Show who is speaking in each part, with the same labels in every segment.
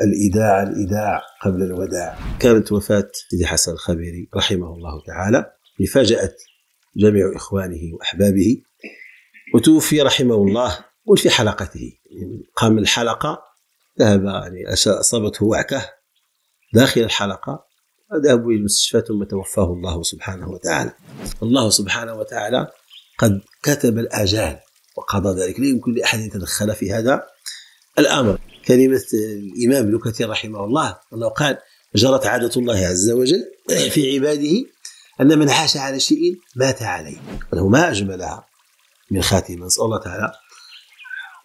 Speaker 1: الإيداع الإيداع قبل الوداع كانت وفاة سيدي حسن الخبيري رحمه الله تعالى مفاجأت جميع إخوانه وأحبابه وتوفي رحمه الله وفي حلقته قام الحلقة ذهب يعني أصابته وعكة داخل الحلقة ذهبوا إلى المستشفى ثم توفاه الله سبحانه وتعالى الله سبحانه وتعالى قد كتب الآجال وقضى ذلك لا يمكن لأحد أن يتدخل في هذا الأمر كلمة الإمام ابن كثير رحمه الله أنه قال جرت عادة الله عز وجل في عباده أن من عاش على شيء مات عليه وله ما أجملها من خاتمة نسأل الله تعالى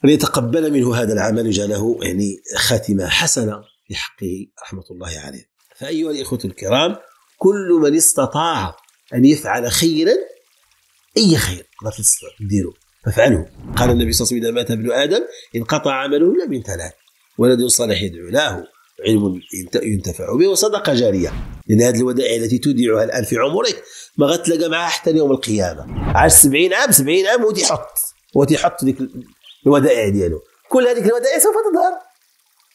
Speaker 1: أن يتقبل منه هذا العمل جعله يعني خاتمة حسنة في حقه رحمة الله عليه فأيها الإخوة الكرام كل من استطاع أن يفعل خيرا أي خير لا تستطيع تديره فافعله قال النبي صلى الله عليه وسلم إذا مات ابن آدم انقطع عمله إلا من ثلاث ولد صالح يدعو له علم ينتفع به وصدقة جارية لأن هذه الودائع التي تودعها الآن في عمرك ما غتلقى معها حتى يوم القيامة عاش 70 عام 70 عام وتحط وتحط ديك الودائع ديالو كل هذيك الودائع سوف تظهر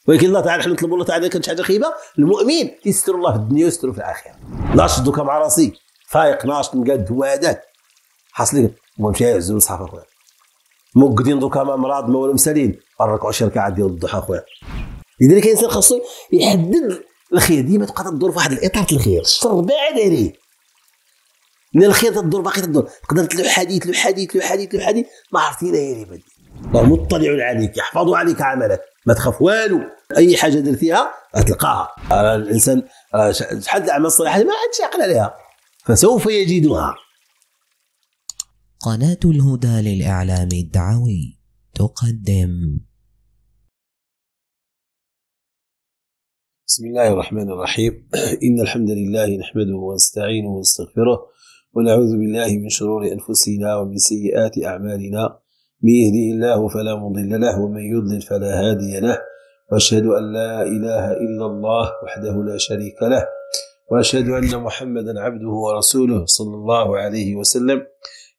Speaker 1: ولكن الله تعالى نحن نطلب الله تعالى كانت حاجه خيبه المؤمن يستر الله في الدنيا ويستر في الاخره ناشط دوكا مع راسي فايق ناشط مقاد هو هذاك حاصل لك المهم شي عز موقدين دوكا مع مراد ما ولا مسالين ركعوا شي ركعه ديال الضحى خويا لذلك الانسان خاصو يحدد الخير ديما تبقى تدور في واحد الاطار الخير الشر بعيد عليه من الخير تدور باقي تدور تقدر تلوح حديث لوح حديث لوح حديث لوح حديث ما عرفتينا يا ريبه الله مطلع عليك يحفظ عليك عملك ما تخاف والو اي حاجه درتيها غتلقاها الانسان آه، شحال الاعمال الصالحه ما عادش يعقل عليها فسوف يجدها قناة الهدى للإعلام الدعوي تقدم بسم الله الرحمن الرحيم إن الحمد لله نحمده ونستعينه ونستغفره ونعوذ بالله من شرور أنفسنا ومن سيئات أعمالنا من يهده الله فلا مضل له ومن يضلل فلا هادي له وأشهد أن لا إله إلا الله وحده لا شريك له وأشهد أن محمدا عبده ورسوله صلى الله عليه وسلم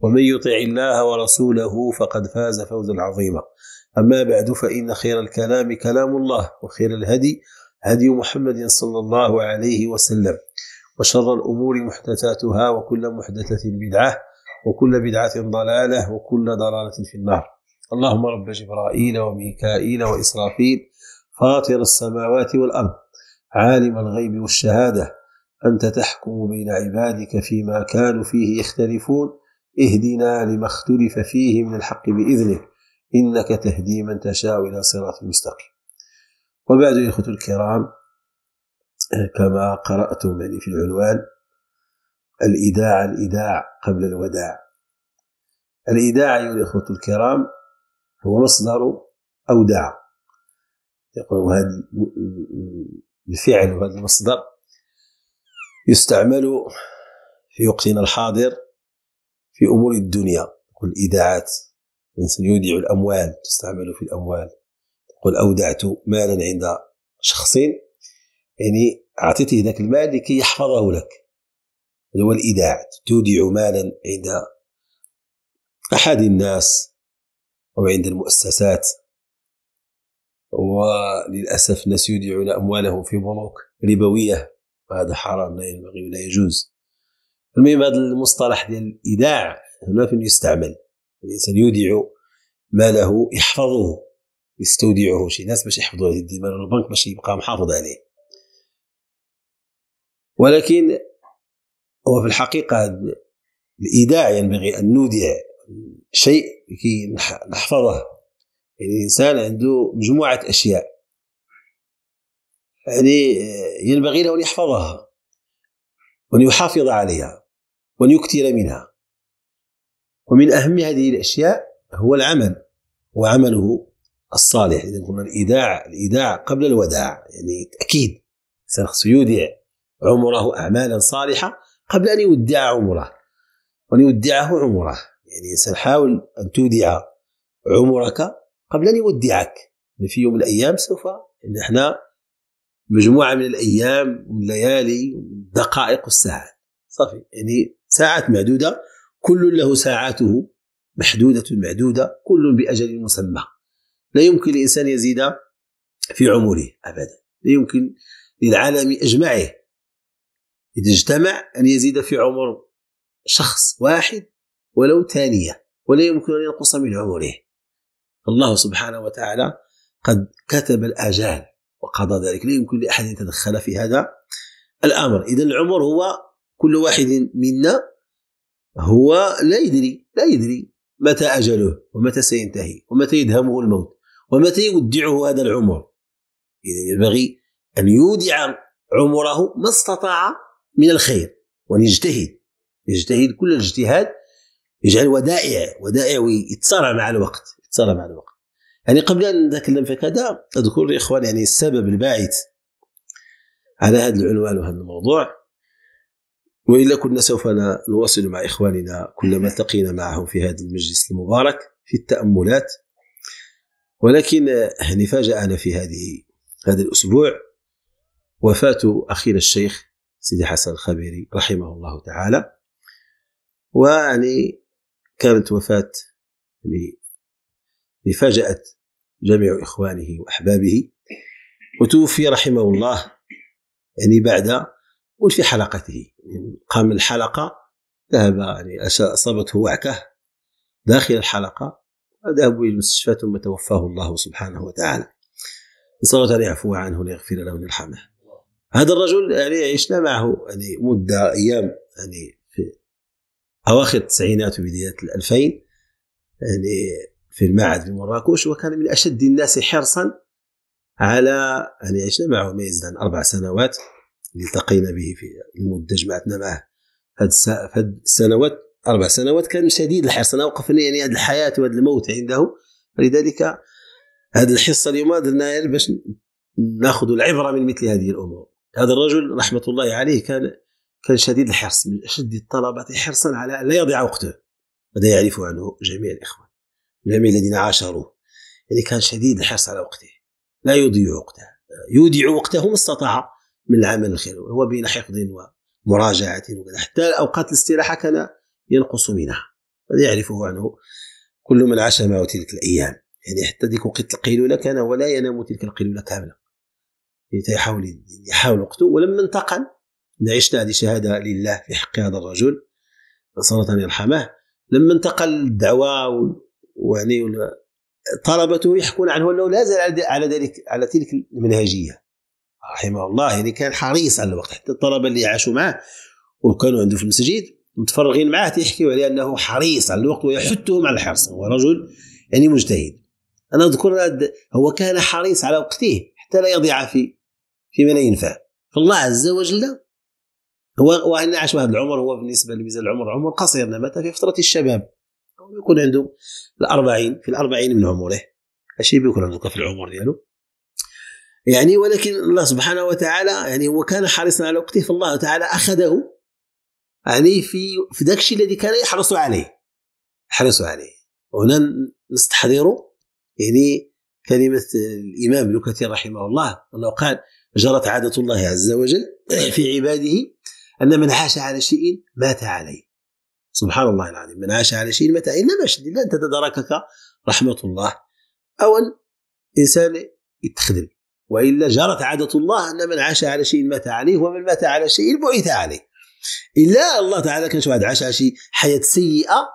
Speaker 1: ومن يطع الله ورسوله فقد فاز فوزا عظيما أما بعد فإن خير الكلام كلام الله وخير الهدي هدي محمد صلى الله عليه وسلم وشر الأمور محدثاتها وكل محدثة بدعة وكل بدعة ضلالة وكل ضلالة في النار اللهم رب جبرائيل وميكائيل وإسرافيل فاطر السماوات والأرض عالم الغيب والشهادة أنت تحكم بين عبادك فيما كانوا فيه يختلفون اهدنا لما اختلف فيه من الحق بإذنك إنك تهدي من تشاء إلى صراط مستقيم وبعد إخوة الكرام كما قرأتم يعني في العنوان الإيداع الإيداع قبل الوداع الإيداع أيها الإخوة الكرام هو مصدر أودع يقول هذا الفعل وهذا المصدر يستعمل في وقتنا الحاضر في أمور الدنيا تقول ايداعات الإنسان يودع الأموال تستعمل في الأموال تقول أودعت مالا عند شخص يعني أعطيته ذاك المال لكي يحفظه لك هذا هو الإيداع تودع مالا عند أحد الناس أو عند المؤسسات وللأسف الناس يودعون أموالهم في بنوك ربوية وهذا حرام لا ينبغي ولا يجوز المهم هذا المصطلح ديال الايداع هنا فين يستعمل الانسان يودع ماله يحفظه يستودعه شي ناس باش يحفظوا يدي ماله البنك باش يبقى محافظ عليه ولكن هو في الحقيقة الإيداع ينبغي أن نودع شيء لكي نحفظه يعني الإنسان عنده مجموعة أشياء يعني ينبغي له أن يحفظها وأن يحافظ عليها وأن يكثر منها ومن أهم هذه الأشياء هو العمل وعمله الصالح إذا قلنا الإيداع الإيداع قبل الوداع يعني أكيد الإنسان يودع عمره أعمالا صالحة قبل أن يودع عمره وأن يودعه عمره يعني الإنسان حاول أن تودع عمرك قبل أن يودعك يعني في يوم من الأيام سوف نحن يعني مجموعة من الأيام والليالي والدقائق والساعات صافي يعني ساعات معدودة كل له ساعاته محدودة معدودة كل بأجل مسمى لا يمكن لإنسان يزيد في عمره أبدا لا يمكن للعالم أجمعه إذا اجتمع أن يزيد في عمر شخص واحد ولو ثانية ولا يمكن أن ينقص من عمره الله سبحانه وتعالى قد كتب الآجال وقضى ذلك لا يمكن لأحد أن يتدخل في هذا الأمر إذا العمر هو كل واحد منا هو لا يدري لا يدري متى أجله ومتى سينتهي ومتى يدهمه الموت ومتى يودعه هذا العمر إذا ينبغي أن يودع عمره ما استطاع من الخير وأن يجتهد يجتهد كل الاجتهاد يجعل ودائع ودائع ويتصارع مع الوقت يتصارع مع الوقت يعني قبل أن نتكلم في كذا أذكر يا إخوان يعني السبب الباعث على هذا العنوان وهذا الموضوع وإلا كنا سوف نواصل مع إخواننا كلما التقينا معهم في هذا المجلس المبارك في التأملات ولكن يعني فاجأنا في هذه هذا الأسبوع وفاة أخينا الشيخ سيدي حسن الخبيري رحمه الله تعالى ويعني كانت وفاة يعني فاجأت جميع إخوانه وأحبابه وتوفي رحمه الله يعني بعد وفي حلقته قام الحلقة ذهب يعني أصابته وعكة داخل الحلقة ذهبوا إلى المستشفى ثم توفاه الله سبحانه وتعالى نسأل الله أن يعفو عنه ويغفر له ويرحمه هذا الرجل يعني عشنا معه يعني مدة أيام يعني في أواخر التسعينات وبداية الألفين يعني في المعهد في مراكش وكان من أشد الناس حرصا على يعني عشنا معه ما أربع سنوات التقينا به في المده جمعتنا معه هاد السنوات اربع سنوات كان شديد الحرص انا وقفني يعني هذه الحياه وهذا الموت عنده لذلك هذه الحصه اليوم درنا يعني باش ناخذ العبره من مثل هذه الامور هذا الرجل رحمه الله عليه كان كان شديد الحرص من اشد الطلبه حرصا على ان لا يضيع وقته هذا يعرف عنه جميع الاخوان جميع الذين عاشروه يعني كان شديد الحرص على وقته لا يضيع وقته يودع وقته ما استطاع من العمل الخيري هو بين حفظ ومراجعة وكذا حتى أوقات الاستراحة كان ينقص منها هذا يعرفه عنه كل من عاش معه تلك الأيام يعني حتى ديك وقت القيلولة كان ولا ينام تلك القيلولة كاملة يحاول يحاول وقته ولما انتقل عشنا هذه الشهادة لله في حق هذا الرجل نسأل الله أن يرحمه لما انتقل الدعوة ويعني طلبته يحكون عنه أنه لا زال على ذلك على تلك المنهجية رحمه الله يعني كان حريص على الوقت حتى الطلبه اللي عاشوا معه وكانوا عنده في المسجد متفرغين معه تيحكيوا عليه انه حريص على الوقت ويحثهم على الحرص هو رجل يعني مجتهد انا اذكر هو كان حريص على وقته حتى لا يضيع في فيما لا ينفع فالله عز وجل هو وان عاش هذا العمر هو بالنسبه لميزان العمر عمر قصير مات في فتره الشباب يكون عنده الأربعين في الأربعين من عمره ماشي بيكون عنده في العمر ديالو يعني ولكن الله سبحانه وتعالى يعني هو كان حريصا على وقته فالله تعالى اخذه يعني في في ذاك الشيء الذي كان يحرص عليه يحرص عليه وهنا نستحضر يعني كلمة الإمام ابن كثير رحمه الله أنه قال جرت عادة الله عز وجل في عباده أن من عاش على شيء مات عليه سبحان الله العظيم من عاش على شيء مات عليه إنما شد الله أن رحمة الله أو إنسان يتخدم وإلا جرت عادة الله أن من عاش على شيء مات عليه ومن مات على شيء بعث عليه إلا الله تعالى كان واحد عاش على شي حياة سيئة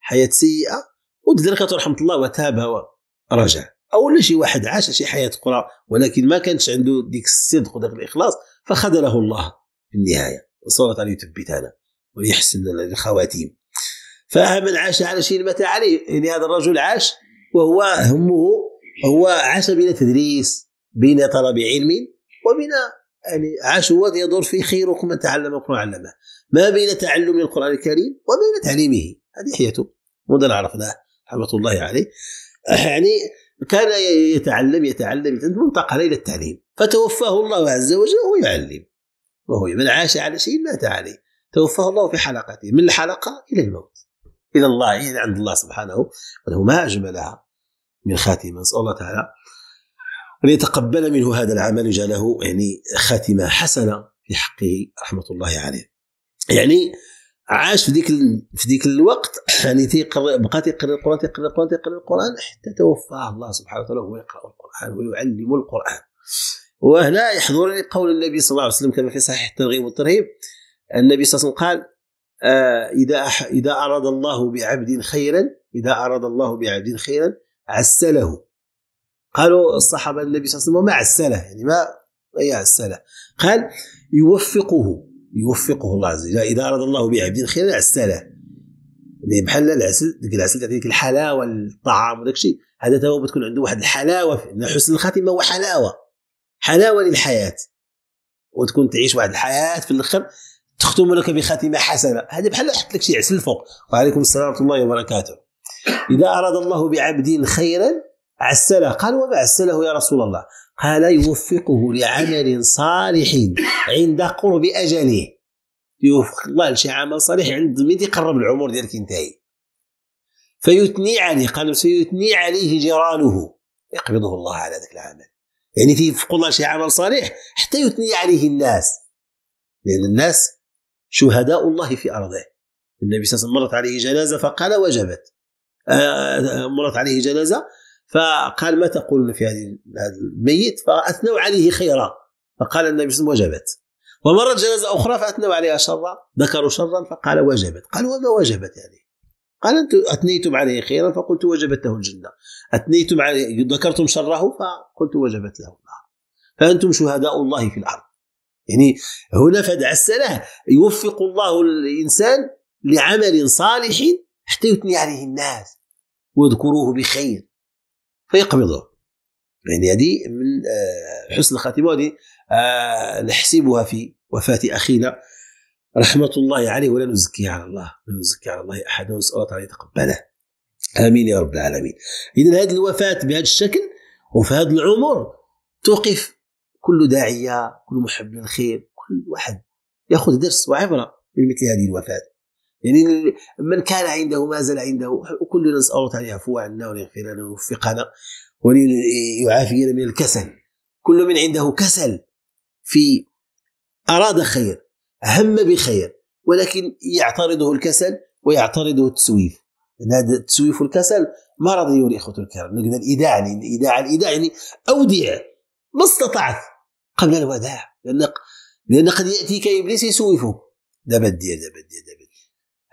Speaker 1: حياة سيئة ودركته رحمة الله وتاب ورجع أو شي واحد عاش شي حياة قرى ولكن ما كانش عنده ديك الصدق وداك الإخلاص فخذله الله في النهاية وصلى الله يثبتنا وليحسن الخواتيم فمن عاش على شيء مات عليه يعني هذا الرجل عاش وهو همه هو عاش بلا تدريس بين طلب علم وبين يعني عشوة يدور فيه خيركم من تعلم القرآن علمه ما بين تعلم القرآن الكريم وبين تعليمه هذه حياته مدن عرفناه رحمة الله عليه يعني كان يتعلم يتعلم ثم انتقل إلى التعليم فتوفاه الله عز وجل وهو يعلم وهو من عاش على شيء مات عليه توفاه الله في حلقته من الحلقة إلى الموت إلى الله إلى عند الله سبحانه وله ما أجملها من خاتمة نسأل الله تعالى أن يتقبل منه هذا العمل جعله يعني خاتمة حسنة في حقه رحمة الله عليه يعني عاش في ذيك في ذيك الوقت يعني تيقرا بقى تيقرا القران تيقرا القران تيقرا القران حتى توفاه الله سبحانه وتعالى وهو يقرا القران ويعلم القران وهنا يحضرني قول النبي صلى الله عليه وسلم كما في صحيح الترغيب والترهيب النبي صلى الله عليه وسلم قال آه، اذا اذا اراد الله بعبد خيرا اذا اراد الله بعبد خيرا عسله قالوا الصحابه النبي صلى الله عليه وسلم مع السنه يعني ما يا السنه قال يوفقه يوفقه الله عز وجل اذا اراد الله بعبد خيرا السنه يعني بحال العسل ديك العسل تعطيك ديك الحلاوه للطعام وداك الشيء هذا تو بتكون عنده واحد الحلاوه حسن الخاتمه هو حلاوه حلاوه للحياه وتكون تعيش واحد الحياه في الاخر تختم لك بخاتمه حسنه هذا بحال حط لك شي عسل فوق وعليكم السلام ورحمه الله وبركاته اذا اراد الله بعبد خيرا عسله قال عسله يا رسول الله قال يوفقه لعمل صالح عند قرب أجله يوفق الله لشي عمل صالح عند من يقرب العمر ديالك ينتهي فيثني عليه قال سيثني عليه جيرانه يقبضه الله على ذاك العمل يعني في الله شي عمل صالح حتى يثني عليه الناس لأن الناس شهداء الله في أرضه النبي صلى الله عليه وسلم مرت عليه جنازة فقال وجبت آه، مرت عليه جنازة فقال ما تقولون في هذه هذا الميت فاثنوا عليه خيرا فقال النبي صلى الله عليه وسلم وجبت ومرت جنازه اخرى فاثنوا عليها شرا ذكروا شرا فقال وجبت قالوا وما وجبت يعني قال انتم اثنيتم عليه خيرا فقلت وجبت له الجنه اثنيتم عليه ذكرتم شره فقلت وجبت له النار فانتم شهداء الله في الارض يعني هنا فدع السنه يوفق الله الانسان لعمل صالح حتى يثني عليه الناس ويذكروه بخير فيقبضه يعني هذه من آه، حسن الخاتمة هذه آه، نحسبها في وفاة أخينا رحمة الله عليه ولا نزكي على الله لا نزكي على الله أحدا ونسأل الله تعالى يتقبله آمين يا رب العالمين إذا هذه الوفاة بهذا الشكل وفي هذا العمر توقف كل داعية كل محب للخير كل واحد يأخذ درس وعبرة من مثل هذه الوفاة يعني من كان عنده ما زال عنده كلنا نسال الله تعالى يعفو عنا ويغفر لنا ويوفقنا ويعافينا من الكسل كل من عنده كسل في اراد خير هم بخير ولكن يعترضه الكسل ويعترضه التسويف هذا التسويف والكسل مرضي الاخوه الكرام نقول الايداع الايداع الايداع يعني اودع ما استطعت قبل الوداع لان لان قد ياتيك ابليس يسوفك دابا دابا دابا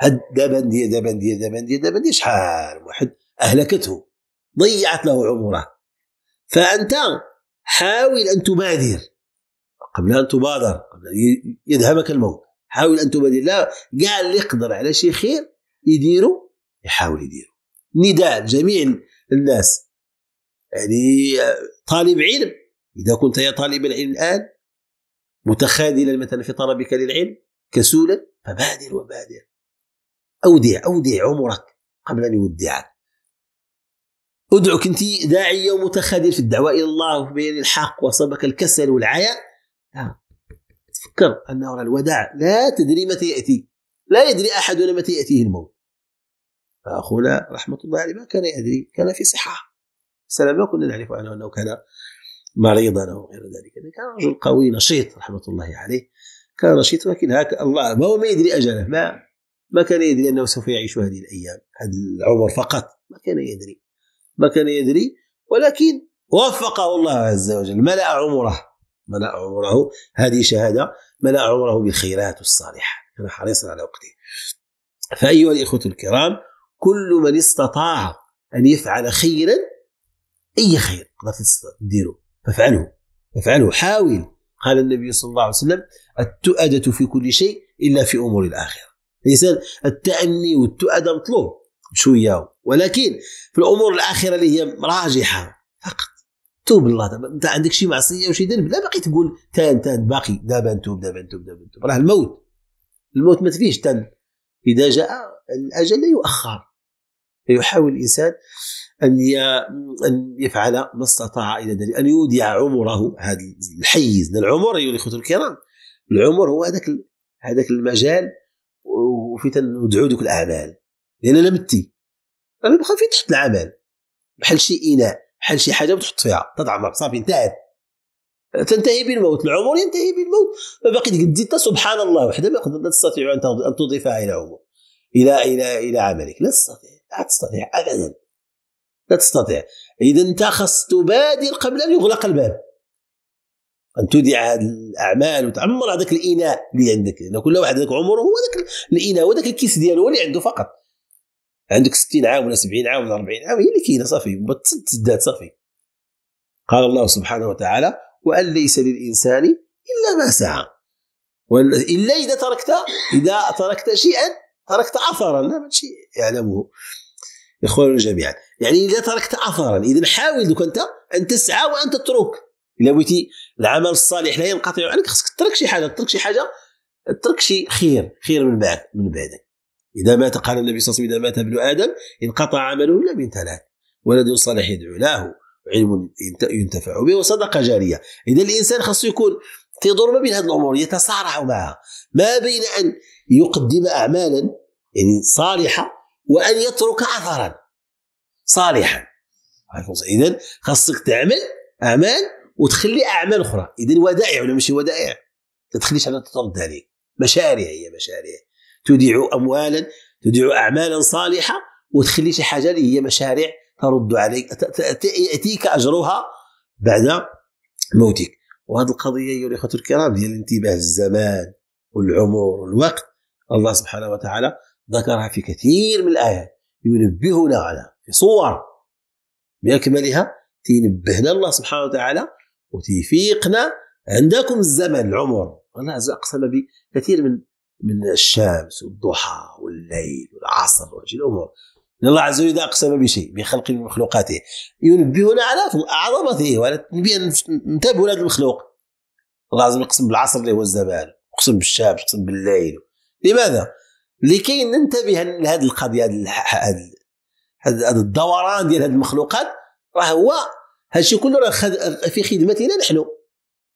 Speaker 1: هاد دابنديه دابنديه دابنديه دابنديه شحال واحد اهلكته ضيعت له عمره فانت حاول ان تبادر قبل ان تبادر قبل ان يذهبك الموت حاول ان تبادر لا كاع اللي يقدر على شي خير يديرو يحاول يديرو نداء جميع الناس يعني طالب علم اذا كنت يا طالب العلم الان متخاذلا مثلا في طلبك للعلم كسولا فبادر وبادر أودع أودع عمرك قبل أن يودعك أدعك أنت داعية ومتخاذل في الدعوة إلى الله وبين الحق وصبك الكسل والعياء لا تفكر أنه الوداع لا تدري متى يأتي لا يدري أحدنا متى يأتيه الموت فأخونا رحمة الله عليه ما كان يدري كان في صحة سلام كنا نعرف عنه أنه كان مريضا أو غير ذلك كان رجل قوي نشيط رحمة الله عليه كان نشيط ولكن هكا الله ما هو ما يدري أجله ما ما كان يدري أنه سوف يعيش هذه الأيام هذا العمر فقط ما كان يدري ما كان يدري ولكن وفقه الله عز وجل ملأ عمره ملأ عمره هذه شهادة ملأ عمره بالخيرات الصالحة كان حريصا على وقته فأيها الإخوة الكرام كل من استطاع أن يفعل خيرا أي خير تقدر تديره فافعله فافعله حاول قال النبي صلى الله عليه وسلم التؤدة في كل شيء إلا في أمور الآخرة الانسان التاني والتؤدى مطلوب شويه ولكن في الامور الاخره اللي هي راجحه فقط توب الله دابا انت عندك شي معصيه وشي ذنب لا باقي تقول تان تان باقي دابا نتوب دابا نتوب دابا نتوب راه الموت الموت ما فيهش تان اذا جاء الاجل لا يؤخر فيحاول الانسان ان ان يفعل ما استطاع الى ذلك ان يودع عمره هذا الحيز العمر ايها الاخوه الكرام العمر هو هذاك هذاك المجال وفي تندعو دوك الاعمال لان انا متي انا بخاف تحط العمل بحال شي اناء بحال شي حاجه وتحط فيها تضعمر صافي انتهت تنتهي بالموت العمر ينتهي بالموت ما باقي تقدي سبحان الله وحده ما لا تستطيع ان تضيفها الى عمر الى الى الى عملك لا تستطيع لا تستطيع ابدا لا تستطيع اذا انت خاص تبادر قبل ان يغلق الباب ان تودع هذه الاعمال وتعمر هذاك الاناء اللي عندك لان كل واحد ذاك عمره هو ذاك الاناء وذاك الكيس ديالو اللي عنده فقط عندك 60 عام ولا 70 عام ولا 40 عام هي اللي كاينه صافي تسد صافي قال الله سبحانه وتعالى وان ليس للانسان الا ما سعى الا اذا تركت اذا تركت شيئا تركت اثرا لا ماشي يعلمه اخواننا جميعا يعني اذا تركت اثرا اذا حاول دوك انت ان تسعى وان تترك الا بغيتي العمل الصالح لا ينقطع عنك خصك ترك شي حاجه ترك شي حاجه ترك شي خير خير من بعد من بعدك اذا مات قال النبي صلى الله عليه وسلم اذا مات ابن ادم انقطع عمله الا من ثلاث ولد صالح يدعو له علم ينتفع به وصدقه جاريه اذا الانسان خاصو يكون تيدور ما بين هذه الامور يتصارع معها ما بين ان يقدم اعمالا يعني صالحه وان يترك اثرا صالحا اذا خاصك تعمل اعمال وتخلي اعمال اخرى اذا ودائع ولا ماشي ودائع ما تخليش هذا ترد عليك مشاريع هي مشاريع تودع اموالا تودع اعمالا صالحه وتخلي شي حاجه اللي هي مشاريع ترد عليك ياتيك اجرها بعد موتك وهذه القضيه ايها الاخوه الكرام ديال الانتباه الزمان والعمر والوقت الله سبحانه وتعالى ذكرها في كثير من الايات ينبهنا على في صور باكملها تينبهنا الله سبحانه وتعالى وتيفيقنا عندكم الزمن العمر الله عز أقسم بكثير من من الشمس والضحى والليل والعصر وهذه الأمور الله عز وجل أقسم بشيء بخلق من مخلوقاته ينبهنا على عظمته وعلى انتبهوا لهذا المخلوق الله عز وجل يقسم بالعصر اللي هو الزمان يقسم بالشمس يقسم بالليل لماذا؟ لكي ننتبه لهذه القضية هذا الدوران ديال هذه المخلوقات راه هو هادشي كله راه في خدمتنا نحن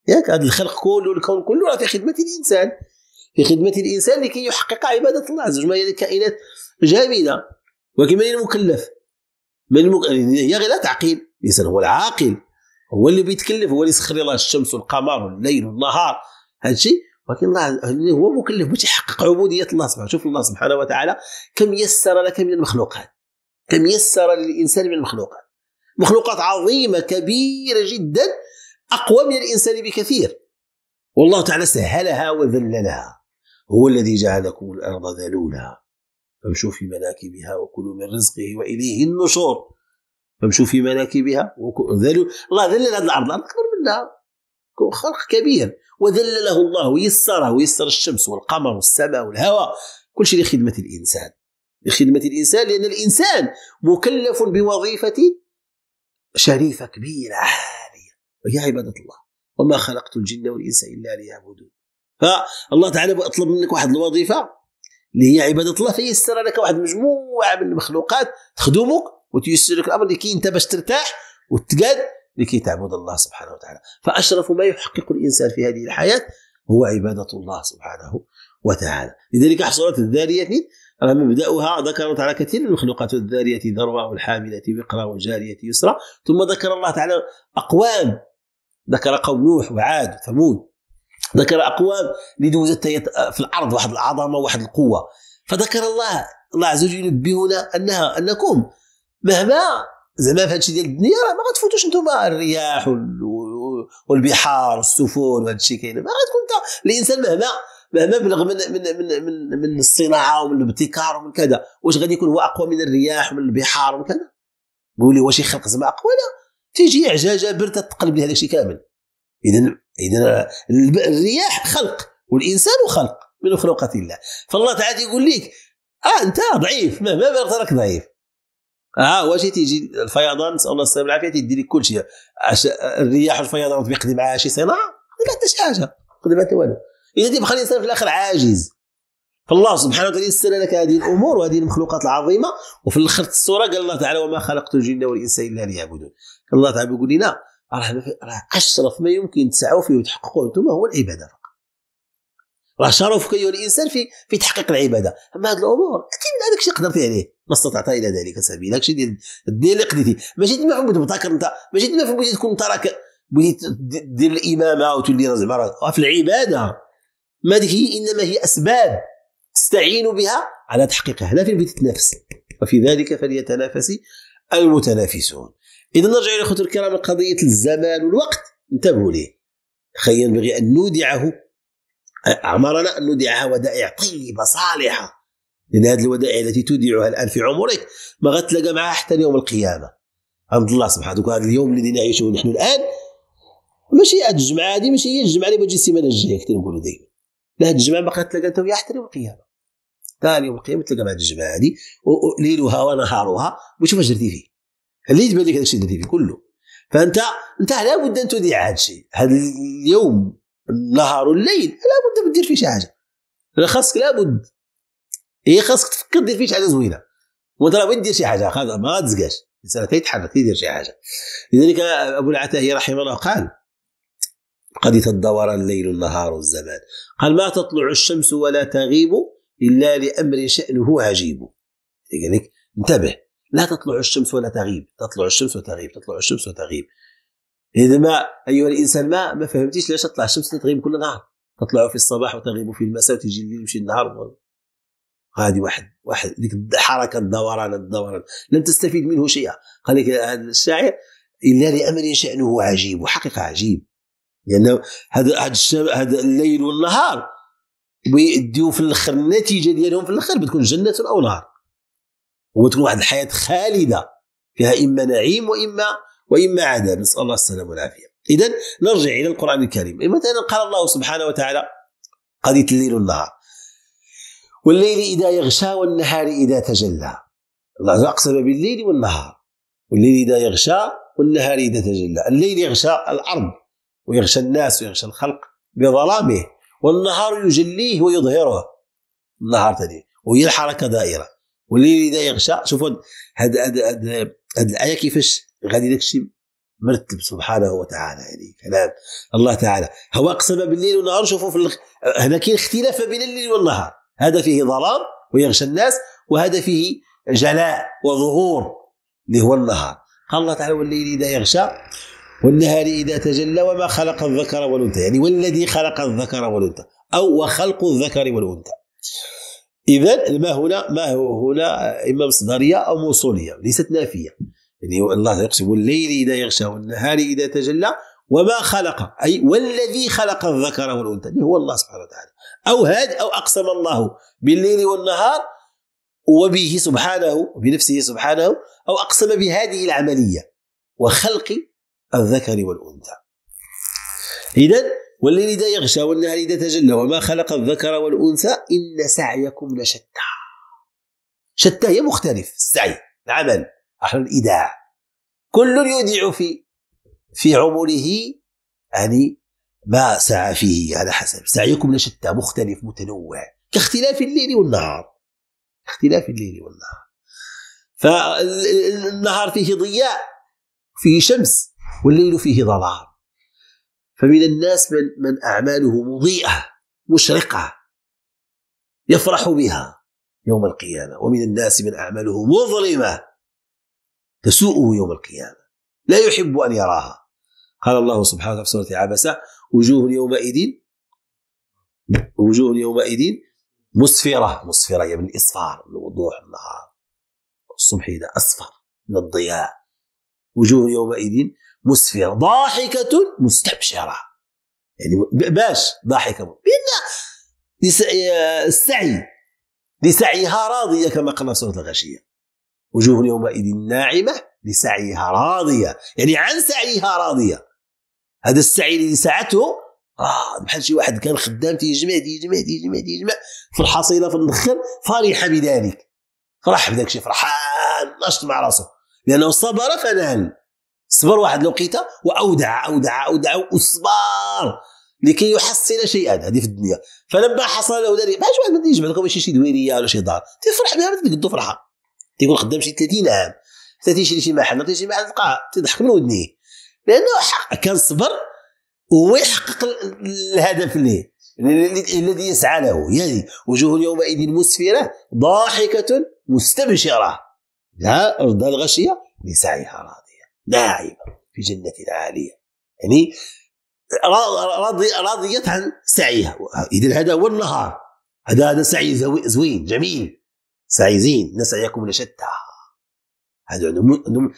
Speaker 1: ياك هذا الخلق كله والكون كله راه في خدمه الانسان في خدمه الانسان لكي يحقق عباده الله عز وجل هي جامده ولكن من المكلف من المك... هي غير تعقيل الانسان هو العاقل هو اللي بيتكلف هو اللي يسخر الله الشمس والقمر والليل والنهار هذا الشيء ولكن الله هو مكلف باش يحقق عبوديه الله سبحانه شوف الله سبحانه وتعالى كم يسر لك من المخلوقات كم يسر للانسان من المخلوقات مخلوقات عظيمة كبيرة جدا أقوى من الإنسان بكثير والله تعالى سهلها وذللها هو الذي جعلكم الأرض ذلولا فامشوا في مناكبها وكلوا من رزقه وإليه النشور فامشوا في مناكبها وذلوا الله ذلل هذه الأرض أكبر منها خلق كبير وذلله الله ويسره ويسر الشمس والقمر والسماء والهواء كل شيء لخدمة الإنسان لخدمة الإنسان لأن الإنسان مكلف بوظيفة شريفة كبيرة عالية وهي عبادة الله وما خلقت الجن والإنس إلا ليعبدون فالله تعالى أطلب منك واحد الوظيفة اللي هي عبادة الله فيسر لك واحد مجموعة من المخلوقات تخدمك وتيسر لك الأمر لكي أنت باش ترتاح وتقاد لكي تعبد الله سبحانه وتعالى فأشرف ما يحقق الإنسان في هذه الحياة هو عبادة الله سبحانه وتعالى لذلك حصلت الذاريات أما مبدأها ذكر الله تعالى كثير من المخلوقات الذارية ذروة والحاملة وقرا والجارية يسرا ثم ذكر الله تعالى أقوام ذكر قوم نوح وعاد وثمود ذكر أقوام لدوزت في الأرض واحد العظمة واحد القوة فذكر الله الله عز وجل ينبهنا أنها أنكم مهما زعما في هادشي ديال الدنيا راه ما غتفوتوش نتوما الرياح والبحار والسفن وهذا الشيء كاين ما غتكون انت الانسان مهما مبلغ من من من من, من الصناعه ومن الابتكار ومن كذا واش غادي يكون هو اقوى من الرياح ومن البحار ومن كذا لي واش يخلق زعما اقوى لا تيجي عجاجه بارده تقلب لي هذاك الشيء كامل اذا اذا الرياح خلق والانسان خلق من مخلوقات الله فالله تعالى يقول لك اه انت ضعيف مهما بلغت راك ضعيف اه واش تيجي الفيضان نسال الله السلامه والعافيه تيدير لك كل شيء الرياح والفيضان تبيقضي معها شي صناعه ما حتى شي حاجه ما حتى والو اذا دي بخلي الانسان في الاخر عاجز فالله سبحانه وتعالى يسر لك هذه الامور وهذه المخلوقات العظيمه وفي الاخر السوره قال الله تعالى وما خلقت الجن والانس الا ليعبدون الله تعالى بيقول لنا راه اشرف ما يمكن تسعوا فيه وتحققوه انتم هو العباده فقط راه شرفك ايها الانسان في في تحقيق العباده اما هذه الامور من هذاك الشيء قدرتي عليه ما استطعت الى ذلك سبيل هذاك الشيء ديال الدين اللي قضيتي ماشي ديما فين بغيت تبتكر انت ماشي ديما فين تكون انت راك بغيتي دير الامامه وتولي زعما في العباده ما هي إنما هي أسباب تستعين بها على تحقيقها لا في البيت وفي ذلك فليتنافس المتنافسون إذا نرجع إلى اخوتي الكرام قضية الزمان والوقت انتبهوا ليه خي ينبغي أن نودعه عمرنا أن نودعها ودائع طيبة صالحة لأن هذه الودائع التي تودعها الآن في عمرك ما غتلقى معها حتى يوم القيامة عند الله سبحانه وتعالى هذا اليوم الذي نعيشه نحن الآن ماشي هذه الجمعة هذه ماشي هي الجمعة اللي بتجي السيمانة الجاية كنقولوا دائما لهذا الجماعه باقي تلقى انت وياها حتى يوم القيامه ثاني يوم القيامه تلقى مع الجماعه هذه ليلها ونهارها وشوف اش درتي فيه اللي تبان لك هذا الشيء درتي فيه كله فانت انت لابد ان تذيع هذا الشيء هذا اليوم النهار والليل لابد دير فيه شي حاجه خاصك لابد هي خاصك تفكر دير فيه شي حاجه زوينه وانت راه دير شي حاجه ما تزكاش الانسان كيتحرك كيدير شي حاجه لذلك ابو العتاهي رحمه الله قال قد تدور الليل النهار الزمان قال ما تطلع الشمس ولا تغيب إلا لأمر شأنه عجيب يعني انتبه لا تطلع الشمس ولا تغيب تطلع الشمس وتغيب تطلع الشمس وتغيب إذا ما أيها الإنسان ما ما فهمتيش ليش تطلع الشمس تغيب كل نهار تطلع في الصباح وتغيب في المساء وتجي الليل يمشي النهار هذه واحد واحد ديك الحركه الدوران الدوران لم تستفيد منه شيئا قال لك هذا الشاعر الا لامر شانه عجيب وحقيقه عجيب لانه هذا هذا هذا الليل والنهار ويديو في الاخر النتيجه ديالهم في الاخر بتكون جنه او نار وتكون واحد الحياه خالده فيها اما نعيم واما واما عذاب نسال الله السلامه والعافيه اذا نرجع الى القران الكريم مثلا قال الله سبحانه وتعالى قضيه الليل والنهار والليل اذا يغشى والنهار اذا تجلى الله اقسم بالليل والنهار والليل اذا يغشى والنهار اذا تجلى الليل يغشى الارض ويغشى الناس ويغشى الخلق بظلامه والنهار يجليه ويظهره النهار تدي وهي الحركه دائره والليل اذا يغشى شوفوا هاد هاد هاد, هاد الايه كيفاش غادي داكشي مرتب سبحانه وتعالى يعني كلام الله تعالى هو اقسم بالليل والنهار شوفوا في الخ... هنا كاين اختلاف بين الليل والنهار هذا فيه ظلام ويغشى الناس وهذا فيه جلاء وظهور اللي هو النهار قال الله تعالى والليل اذا يغشى والنهار إذا تجلى وما خلق الذكر والأنثى يعني والذي خلق الذكر والأنثى أو وخلق الذكر والأنثى إذا ما هنا ما هنا إما مصدرية أو موصولية ليست نافية يعني الله يقسم الليل إذا يغشى والنهار إذا تجلى وما خلق أي والذي خلق الذكر والأنثى اللي يعني هو الله سبحانه وتعالى أو هاد أو أقسم الله بالليل والنهار وبه سبحانه بنفسه سبحانه أو أقسم بهذه العملية وخلق الذكر والأنثى إذا والليل إذا يغشى والنهار إذا تجلى وما خلق الذكر والأنثى إن سعيكم لشتى شتى هي مختلف السعي العمل أحلى الإيداع كل يودع في في عمره يعني ما سعى فيه على حسب سعيكم لشتى مختلف متنوع كاختلاف الليل والنهار اختلاف الليل والنهار فالنهار فيه ضياء فيه شمس والليل فيه ظلام فمن الناس من من أعماله مضيئة مشرقة يفرح بها يوم القيامة ومن الناس من أعماله مظلمة تسوءه يوم القيامة لا يحب أن يراها قال الله سبحانه في سورة عبسة وجوه يومئذ وجوه يومئذ مسفرة مسفرة يعني من الإصفار من وضوح النهار الصبح إذا أصفر من الضياء وجوه يومئذ مسفرة ضاحكة مستبشرة يعني باش ضاحكة بأن السعي لسعيها راضية كما قلنا في سورة الغشيه وجوه يومئذ ناعمة لسعيها راضية يعني عن سعيها راضية هذا السعي اللي سعته آه بحال شي واحد كان خدام تيجمع تيجمع تيجمع تيجمع في الحصيله في النخل فرح بذلك فرح بذلك الشيء فرحان نشط مع راسه لانه صبر فنال صبر واحد الوقيته واودع اودع اودع واصبر لكي يحصل شيئا هذه في الدنيا فلما حصل له ذلك ما واحد ما يجمع لكم ماشي شي دويريه ولا شي دار تفرح بها تقدو فرحه تيقول خدام شي 30 عام حتى تيشري شي محل تيجي محل تلقاه تضحك من ودنيه لانه حق كان صبر هو يحقق الهدف اللي الذي يسعى له يعني وجوه يومئذ مسفره ضاحكه مستبشره لا رضا الغشيه لسعيها راضي ناعمة في جنة عالية يعني راضي راضية عن سعيها إذن هذا هو النهار هذا هذا سعي زوين جميل سعي زين نسعيكم لشتى هذا عندهم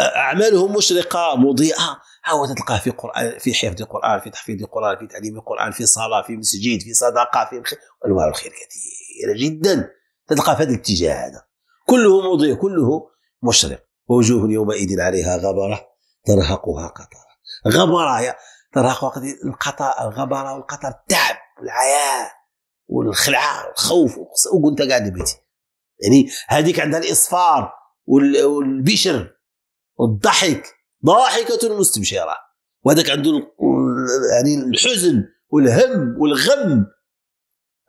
Speaker 1: اعمالهم مشرقه مضيئه هو تلقاه في قران في حفظ القران في تحفيظ القران في تعليم القران في صلاه في مسجد في صدقه في انواع الخير كثيره جدا تلقاه في هذا الاتجاه هذا كله مضيء كله مشرق وجوه يومئذ عليها غبرة ترهقها قطرة غبرة ترهقها الغبرة والقطر التعب والعياء والخلعة والخوف وكنت قاعد بيتي يعني هذيك عندها الإصفار والبشر والضحك ضاحكة مستبشرة وهذاك عنده يعني الحزن والهم والغم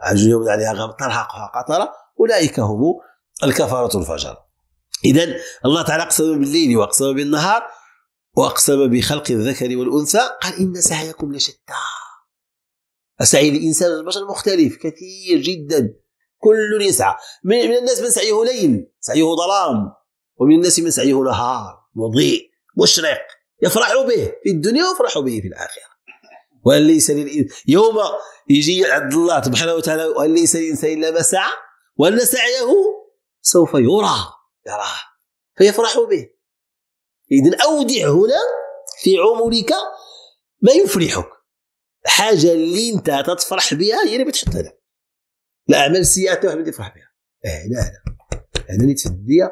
Speaker 1: عجل يوم عليها غم ترهقها قطرة أولئك هم الكفرة الفجر إذا الله تعالى أقسم بالليل وأقسم بالنهار وأقسم بخلق الذكر والأنثى قال إن سعيكم لشتى سعي الإنسان البشر مختلف كثير جدا كل يسعى من الناس من سعيه ليل سعيه ظلام ومن الناس من سعيه نهار مضيء مشرق يفرح به في الدنيا ويفرح به في الآخرة وأن ليس يوم يجي عبد الله سبحانه وتعالى وأن ليس للإنسان إلا ما سعى وأن سعيه سوف يرى يراه فيفرح به إذن أودع هنا في عمرك ما يفرحك الحاجة اللي أنت تتفرح بها هي اللي بتحطها لك الأعمال السيئة حتى واحد ما يفرح بها اه لا لا أنا اللي تفديها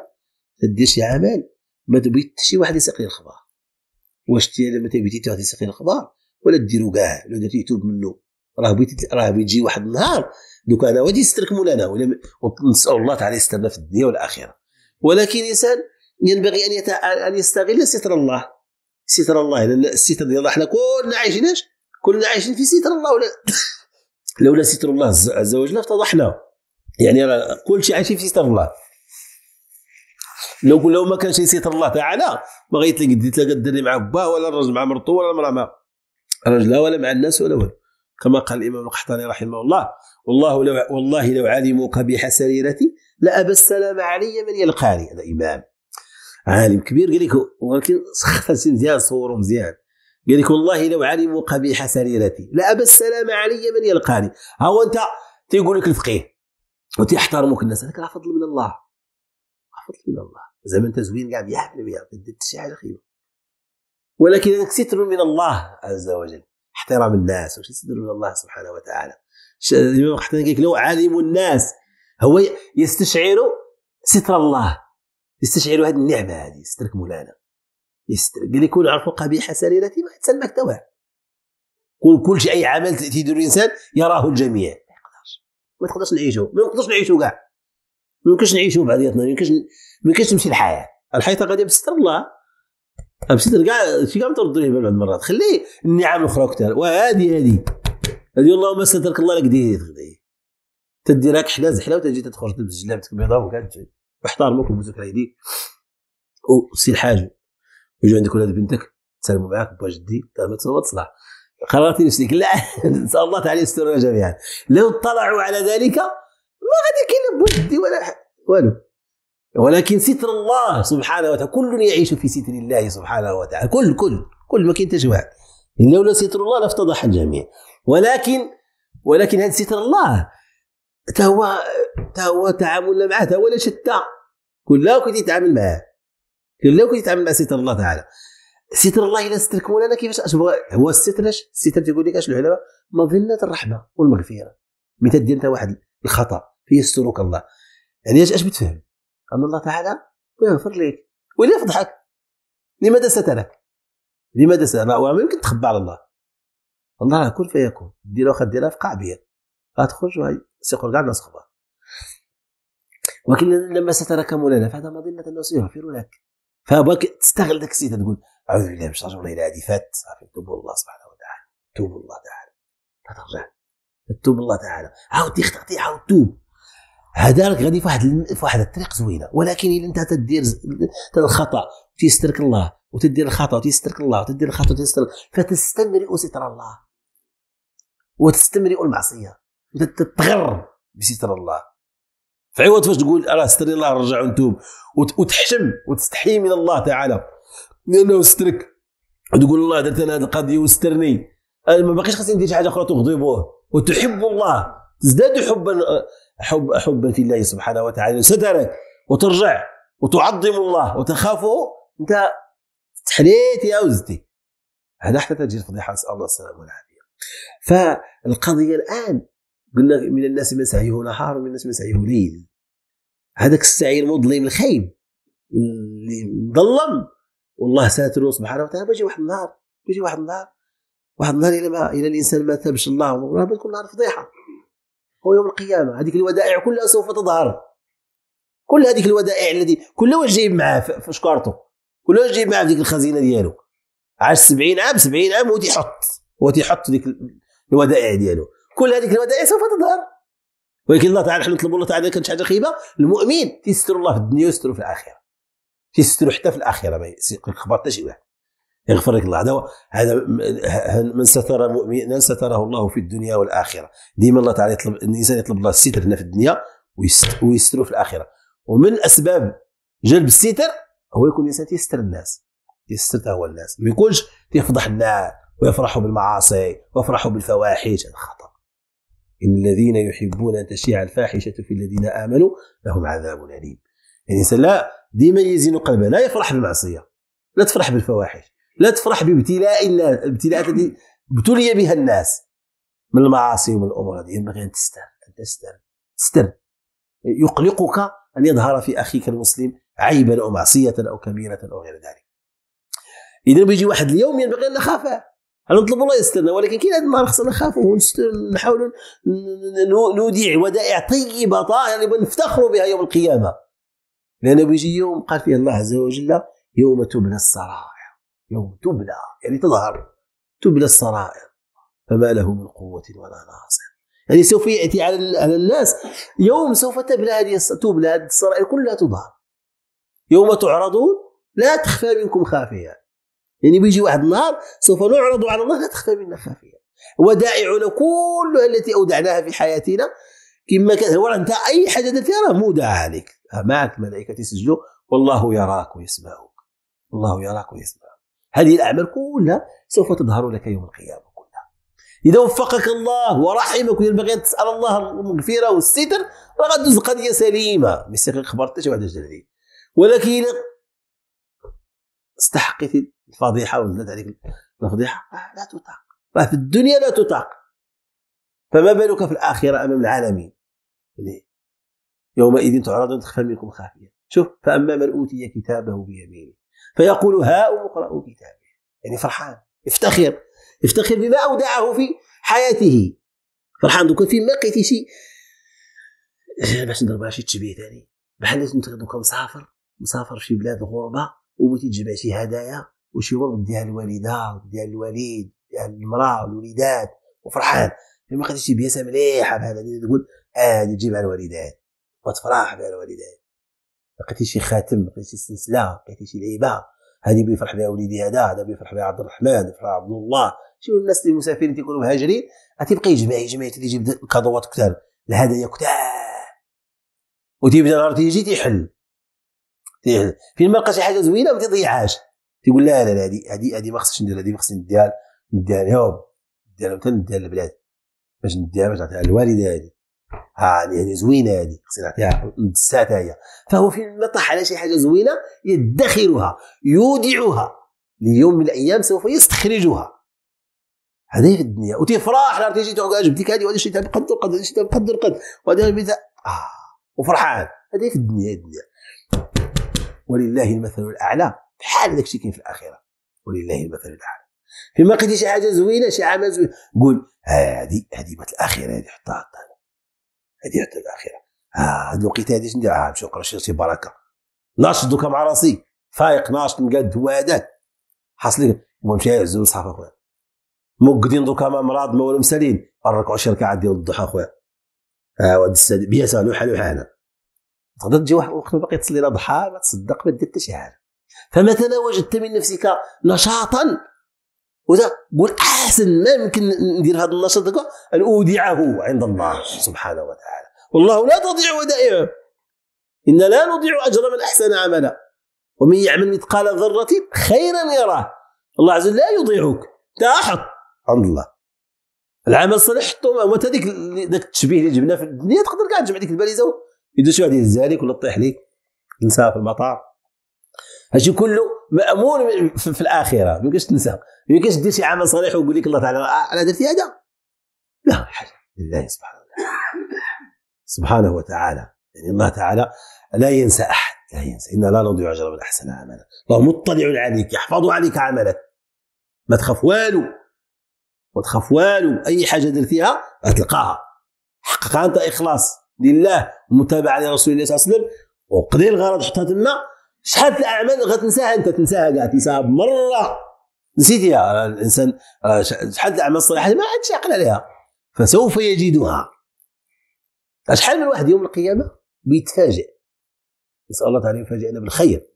Speaker 1: تدي شي عمل ما تبغي حتى شي واحد يسقي الخبار واش تي لما تبغي واحد يسقي الخبار ولا ديرو كاع ولا درتي يتوب منه راه بغيتي راه بيجي واحد النهار دوك انا غادي يسترك مولانا ولا ونسال الله تعالى يسترنا في الدنيا والاخره ولكن الانسان ينبغي ان ان يستغل ستر الله ستر الله لان الستر ديال الله حنا كلنا عايشين كلنا عايشين في ستر الله ولا لولا ستر الله عز وجل افتضحنا يعني راه كل شيء عايشين في ستر الله لو لو ما كانش ستر الله تعالى ما ديت يتلاقى الدري مع باه ولا الرجل مع مرته ولا المراه مع رجلها ولا مع الناس ولا والو كما قال الإمام القحطاني رحمه الله والله لو والله لو علموك بحسريرتي لأبى السلام علي من يلقاني هذا إمام عالم كبير قال لك ولكن سخفت مزيان صوره مزيان قال لك والله لو علموا قبيح سريرتي لأبى السلام علي من يلقاني ها هو أنت تيقول لك الفقيه وتيحترمك الناس هذاك راه فضل من الله فضل من الله زعما أنت زوين كاع 100% ما تدير شي حاجة خيبه ولكن هذاك ستر من الله عز وجل احترام الناس وش يستدل من الله سبحانه وتعالى الإمام القحطاني قال لو علم الناس هو يستشعر ستر الله يستشعر هذه النعمه هذه يسترك مولانا يستر قال يكون عرفوا قبيح سريرتي ما يتسلمك تواه كل كل شيء اي عمل تيدير الانسان يراه الجميع ما يقدرش ما تقدرش نعيشه ما نقدرش نعيشه كاع ما يمكنش نعيشوا بعضياتنا ما يمكنش ما يمكنش تمشي الحياه الحياه غادي بستر الله امس قاعد شو قام تردوني بعد مرات خليه اني عامل خراكتها وهادي هادي هادي والله ما سترك الله لك ديت تدي راك حلاز حلاوه تجي تدخل تلبس جلابتك بيضاء وكانت واحترمك وبوسك على يديك وسير حاجه ويجي عندك ولاد بنتك تسلموا معاك با جدي ما تصلح قررت نفسك لا نسال الله تعالى يسترنا جميعا لو اطلعوا على ذلك ما غادي كاين لا بودي ولا والو ولكن ستر الله سبحانه وتعالى كل يعيش في ستر الله سبحانه وتعالى كل كل كل ما كنتش واحد لولا ستر الله لافتضح الجميع ولكن ولكن هذا ستر الله تهوى تهوى تعاملنا معه تهوى شتى كل كنت تتعامل معاه كل كنت تتعامل مع ستر الله تعالى ستر الله الا سترك مولانا كيفاش اشبغ هو الستر اش الستر تيقول لك اش العلماء مظنه الرحمه والمغفره متى دير انت واحد الخطا فيسترك الله يعني اش بتفهم أن الله تعالى ويغفر لك ولي يفضحك لماذا سترك لماذا سترك ما يمكن تخبى على الله الله كن فيكون ديرها واخا ديرها في قعبيه غتخرج سيقول كاع الناس خبر ولكن لما سترك مولانا فهذا مظنة انه سيغفر لك تستغل ذاك السيد تقول اعوذ بالله من الشيطان الى هذه فات صافي توبوا الله سبحانه وتعالى توبوا الله تعالى ترجع توب الله تعالى عاود تخطئتي عاود توب هذاك غادي في واحد في واحد الطريق زوينه ولكن الا انت تدير الخطا تيسترك الله وتدير الخطا وتيسترك الله وتدير الخطا وتيسترك فتستمرئ ستر الله وتستمرئ المعصيه وتتغر بستر الله فعوض فاش تقول راه ستر الله رجع ونتوب وتحشم وتستحي من الله تعالى لانه سترك وتقول الله درت انا هذه القضيه وسترني انا ما باقيش خاصني ندير شي حاجه اخرى تغضبوه وتحب الله تزداد حبا حب أحبة الله سبحانه وتعالى سترك وترجع وتعظم الله وتخافه أنت يا أوزتي هذا حتى تجد فضيحة نسأل الله السلامة والعافية فالقضية الآن قلنا من الناس من سعيه نهار ومن الناس من سعيه ليل هذاك السعي المظلم الخيب اللي مظلم والله ساتره سبحانه وتعالى بيجي واحد النهار بيجي واحد النهار واحد النهار الى ما الى الانسان ما تابش الله راه بتكون نهار فضيحه يوم القيامه هذيك الودائع كلها سوف تظهر كل هذيك الودائع التي كل واش جايب معاه في شكارته كل واش جايب معاه في ديك الخزينه ديالو عاش 70 عام 70 عام وتيحط وتيحط هو ديك الودائع ديالو كل هذيك الودائع سوف تظهر ولكن الله تعالى حنا نطلبوا الله تعالى كانت حاجه خيبه المؤمن تيستر الله في الدنيا ويستر في الاخره تيستر حتى في الاخره ما يخبر حتى شي واحد يغفر لك الله هذا هذا من ستر مؤمنا ستره الله في الدنيا والاخره ديما الله تعالى يطلب الانسان يطلب الله الستر هنا في الدنيا ويستر في الاخره ومن اسباب جلب الستر هو يكون الانسان تيستر الناس يستر هو الناس ما يكونش تيفضح الناس ويفرحوا بالمعاصي ويفرحوا بالفواحش هذا خطا ان الذين يحبون ان تشيع الفاحشه في الذين امنوا لهم عذاب اليم يعني الانسان لا ديما يزين قلبه لا يفرح بالمعصيه لا تفرح بالفواحش لا تفرح بابتلاء الناس الابتلاءات التي ابتلي بها الناس من المعاصي ومن الامور هذه ينبغي ان تستر ان تستر تستر يقلقك ان يظهر في اخيك المسلم عيبا او معصيه او كبيره او غير ذلك اذا بيجي واحد اليوم ينبغي ان نخافه انا نطلب الله يسترنا ولكن كي هذا النهار خصنا نخافوا ونستر نحاول نوديع ودائع طيبه طاهره اللي نفتخروا بها يوم القيامه لانه بيجي يوم قال فيه الله عز وجل يوم تبنى السرائر يوم تبلى يعني تظهر تبلى السرائر فما له من قوة ولا ناصر يعني سوف يأتي على على الناس يوم سوف تبلى هذه تبلى هذه السرائر كلها تظهر يوم تعرضون لا تخفى منكم خافية يعني بيجي واحد النهار سوف نعرض على الله لا تخفى منا خافية ودائعنا كلها التي أودعناها في حياتنا كما كانت انت اي حاجه درتيها راه مودع عليك معك ملائكه يسجلوا والله يراك ويسمعك والله يراك ويسمعك هذه الأعمال كلها سوف تظهر لك يوم القيامة كلها إذا وفقك الله ورحمك وينبغي أن تسأل الله المغفرة والستر راه غدوز قضية سليمة ما غير خبر حتى شي واحد جلدي ولكن استحقت الفضيحة ولات عليك الفضيحة آه، لا تطاق راه في الدنيا لا تطاق فما بالك في الآخرة أمام العالمين يعني يومئذ تعرضون تخفى منكم خافية شوف فأما من أوتي كتابه بيمينه فيقول ها اقرأ كتابه يعني فرحان افتخر افتخر بما أودعه في حياته فرحان دوكا فين ما لقيتي شي إيه، باش على شي تشبيه ثاني بحال انت دوكا مسافر مسافر في بلاد غربة وبغيتي تجمع شي هدايا وشي ورد ديال الوالدة ديال الوالد ديال المرأة والوليدات وفرحان ما لقيتيش بياسه مليحة بهذا تقول هذه آه، تجيبها الوالدات وتفرح بها الوالدات لقيتي شي خاتم لقيتي شي سلسله لقيتي شي لعيبه هذه بيفرح بها وليدي هذا هذا بيفرح بها عبد الرحمن بيفرح عبد الله شي الناس اللي مسافرين تيكونوا مهاجرين تيبقى يجمع يجمع تيجيب كادوات كثار الهدايا كثار وتيبدا نهار تيجي تيحل تيحل فين ما لقى شي حاجه زوينه ما تضيعهاش تيقول لا لا لا هذه هذه هذه ما خصش ندير هذه ما خصني نديها نديها لهم نديها لهم حتى نديها للبلاد باش نديها باش نعطيها للوالده هذه هذه هذه زوينه هذه نعطيها دساتها هي فهو في مطح على شي حاجه زوينه يدخرها يودعها ليوم من الايام سوف يستخرجها هذه في الدنيا وتفرح لما تيجي تقول جبت لك هذه وهذه شريتها بقد قد هذه شريتها بقد القد وهذه بيتها آه وفرحان هذه في الدنيا الدنيا ولله المثل الاعلى بحال داك الشيء كاين في الاخره ولله المثل الاعلى فيما لقيتي شي حاجه زوينه شي عمل زوين قول هذه هذه بات الاخره هذه حطها هدية الآخرة آه هذه الوقيته هذه شنو ندير آه نمشي نقرا شي بركة ناشط دوكا مع راسي فايق ناشط مقاد هو هذاك حاصل لي نمشي نعز اخويا موقدين دوكا ما مراد ما ولا مسالين نركعوا شي ركعه ديال الضحى اخويا اه واد الساد بياسا لوحه لوحه هنا تقدر تجي واحد الوقت باقي تصلي لا ضحى ما تصدق ما دير حتى شي حاجه فمتى وجدت من نفسك نشاطا وذا قول احسن ما يمكن ندير هذا النشاط ان اودعه عند الله سبحانه وتعالى والله لا تضيع ودائعه إن لا نضيع أجر من أحسن عملا ومن يعمل مثقال ذرة خيرا يراه الله عز وجل لا يضيعك تحط عند الله العمل الصالح حطه وانت ذاك التشبيه اللي جبناه في الدنيا تقدر كاع تجمع ديك الباليزه يدوز شي واحد يهزها ولا تطيح لك تنساها في المطار هادشي كله مامون في الاخره ما يمكنش تنسى ما يمكنش دير شي عمل صالح ويقول لك الله تعالى آه، على درتي هذا لا حاجه لله سبحانه وتعالى سبحانه وتعالى يعني الله تعالى لا ينسى احد لا ينسى انا لا نضيع اجر من احسن عملا الله مطلع عليك يحفظ عليك عملك ما تخاف والو ما تخاف والو اي حاجه درتيها غتلقاها حققها انت اخلاص لله ومتابعه لرسول الله صلى الله عليه وسلم وقضي الغرض حتى تما شحال الاعمال غتنساها انت تنساها كاع تنساها مره نسيتيها الانسان آه، شحال الاعمال الصالحه ما عادش عاقل عليها فسوف يجدها شحال من واحد يوم القيامه بيتفاجئ نسال الله تعالى يفاجئنا بالخير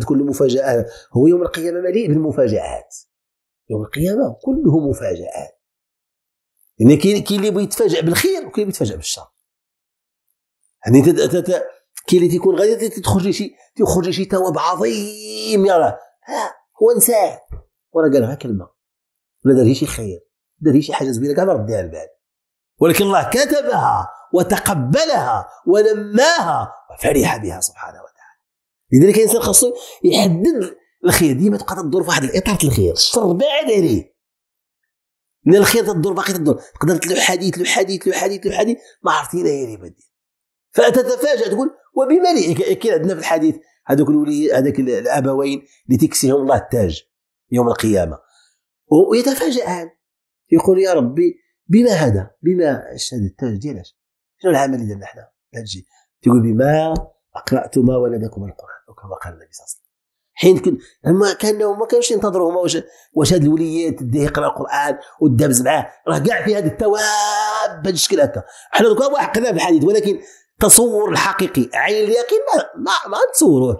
Speaker 1: تكون المفاجاه هو يوم القيامه مليء بالمفاجات يوم القيامه كله مفاجات يعني كاين اللي بيتفاجئ بالخير وكاين اللي بيتفاجئ بالشر يعني كي اللي تيكون غادي تخرج شي تيخرج شي تواب عظيم يا راه هو نساه وراه قالها كلمه ولا دار شي خير دار شي حاجه زوينه كاع ما رديها البال ولكن الله كتبها وتقبلها ونماها وفرح بها سبحانه وتعالى لذلك الانسان خاصو يحدد الخير ديما تبقى تدور في واحد الاطار الخير الشر بعد عليه من الخير تدور باقي تدور تقدر تلوح حديث تلوح حديث تلوح حديث تلوح حديث ما عرفتي لا هي اللي بدي فتتفاجأ تقول وبملئك كاين عندنا في الحديث هذوك الولي هذاك الأبوين لتكسيهم الله التاج يوم القيامة ويتفاجئان يقول يا ربي بما هذا بما هذا التاج ديالاش شنو العمل اللي درنا حنا تجي تقول بما اقراتما ولدكم القران وكما كما قال النبي صلى الله عليه وسلم حين كن هما كانوا ما كانوش ينتظروا هما واش واش هاد الوليات تديه يقرا القران والدابز معاه راه كاع في هذا التواب بهذا الشكل هكا حنا دوكا واحد قلنا في الحديث ولكن التصور الحقيقي عين اليقين ما ما, نتصوروه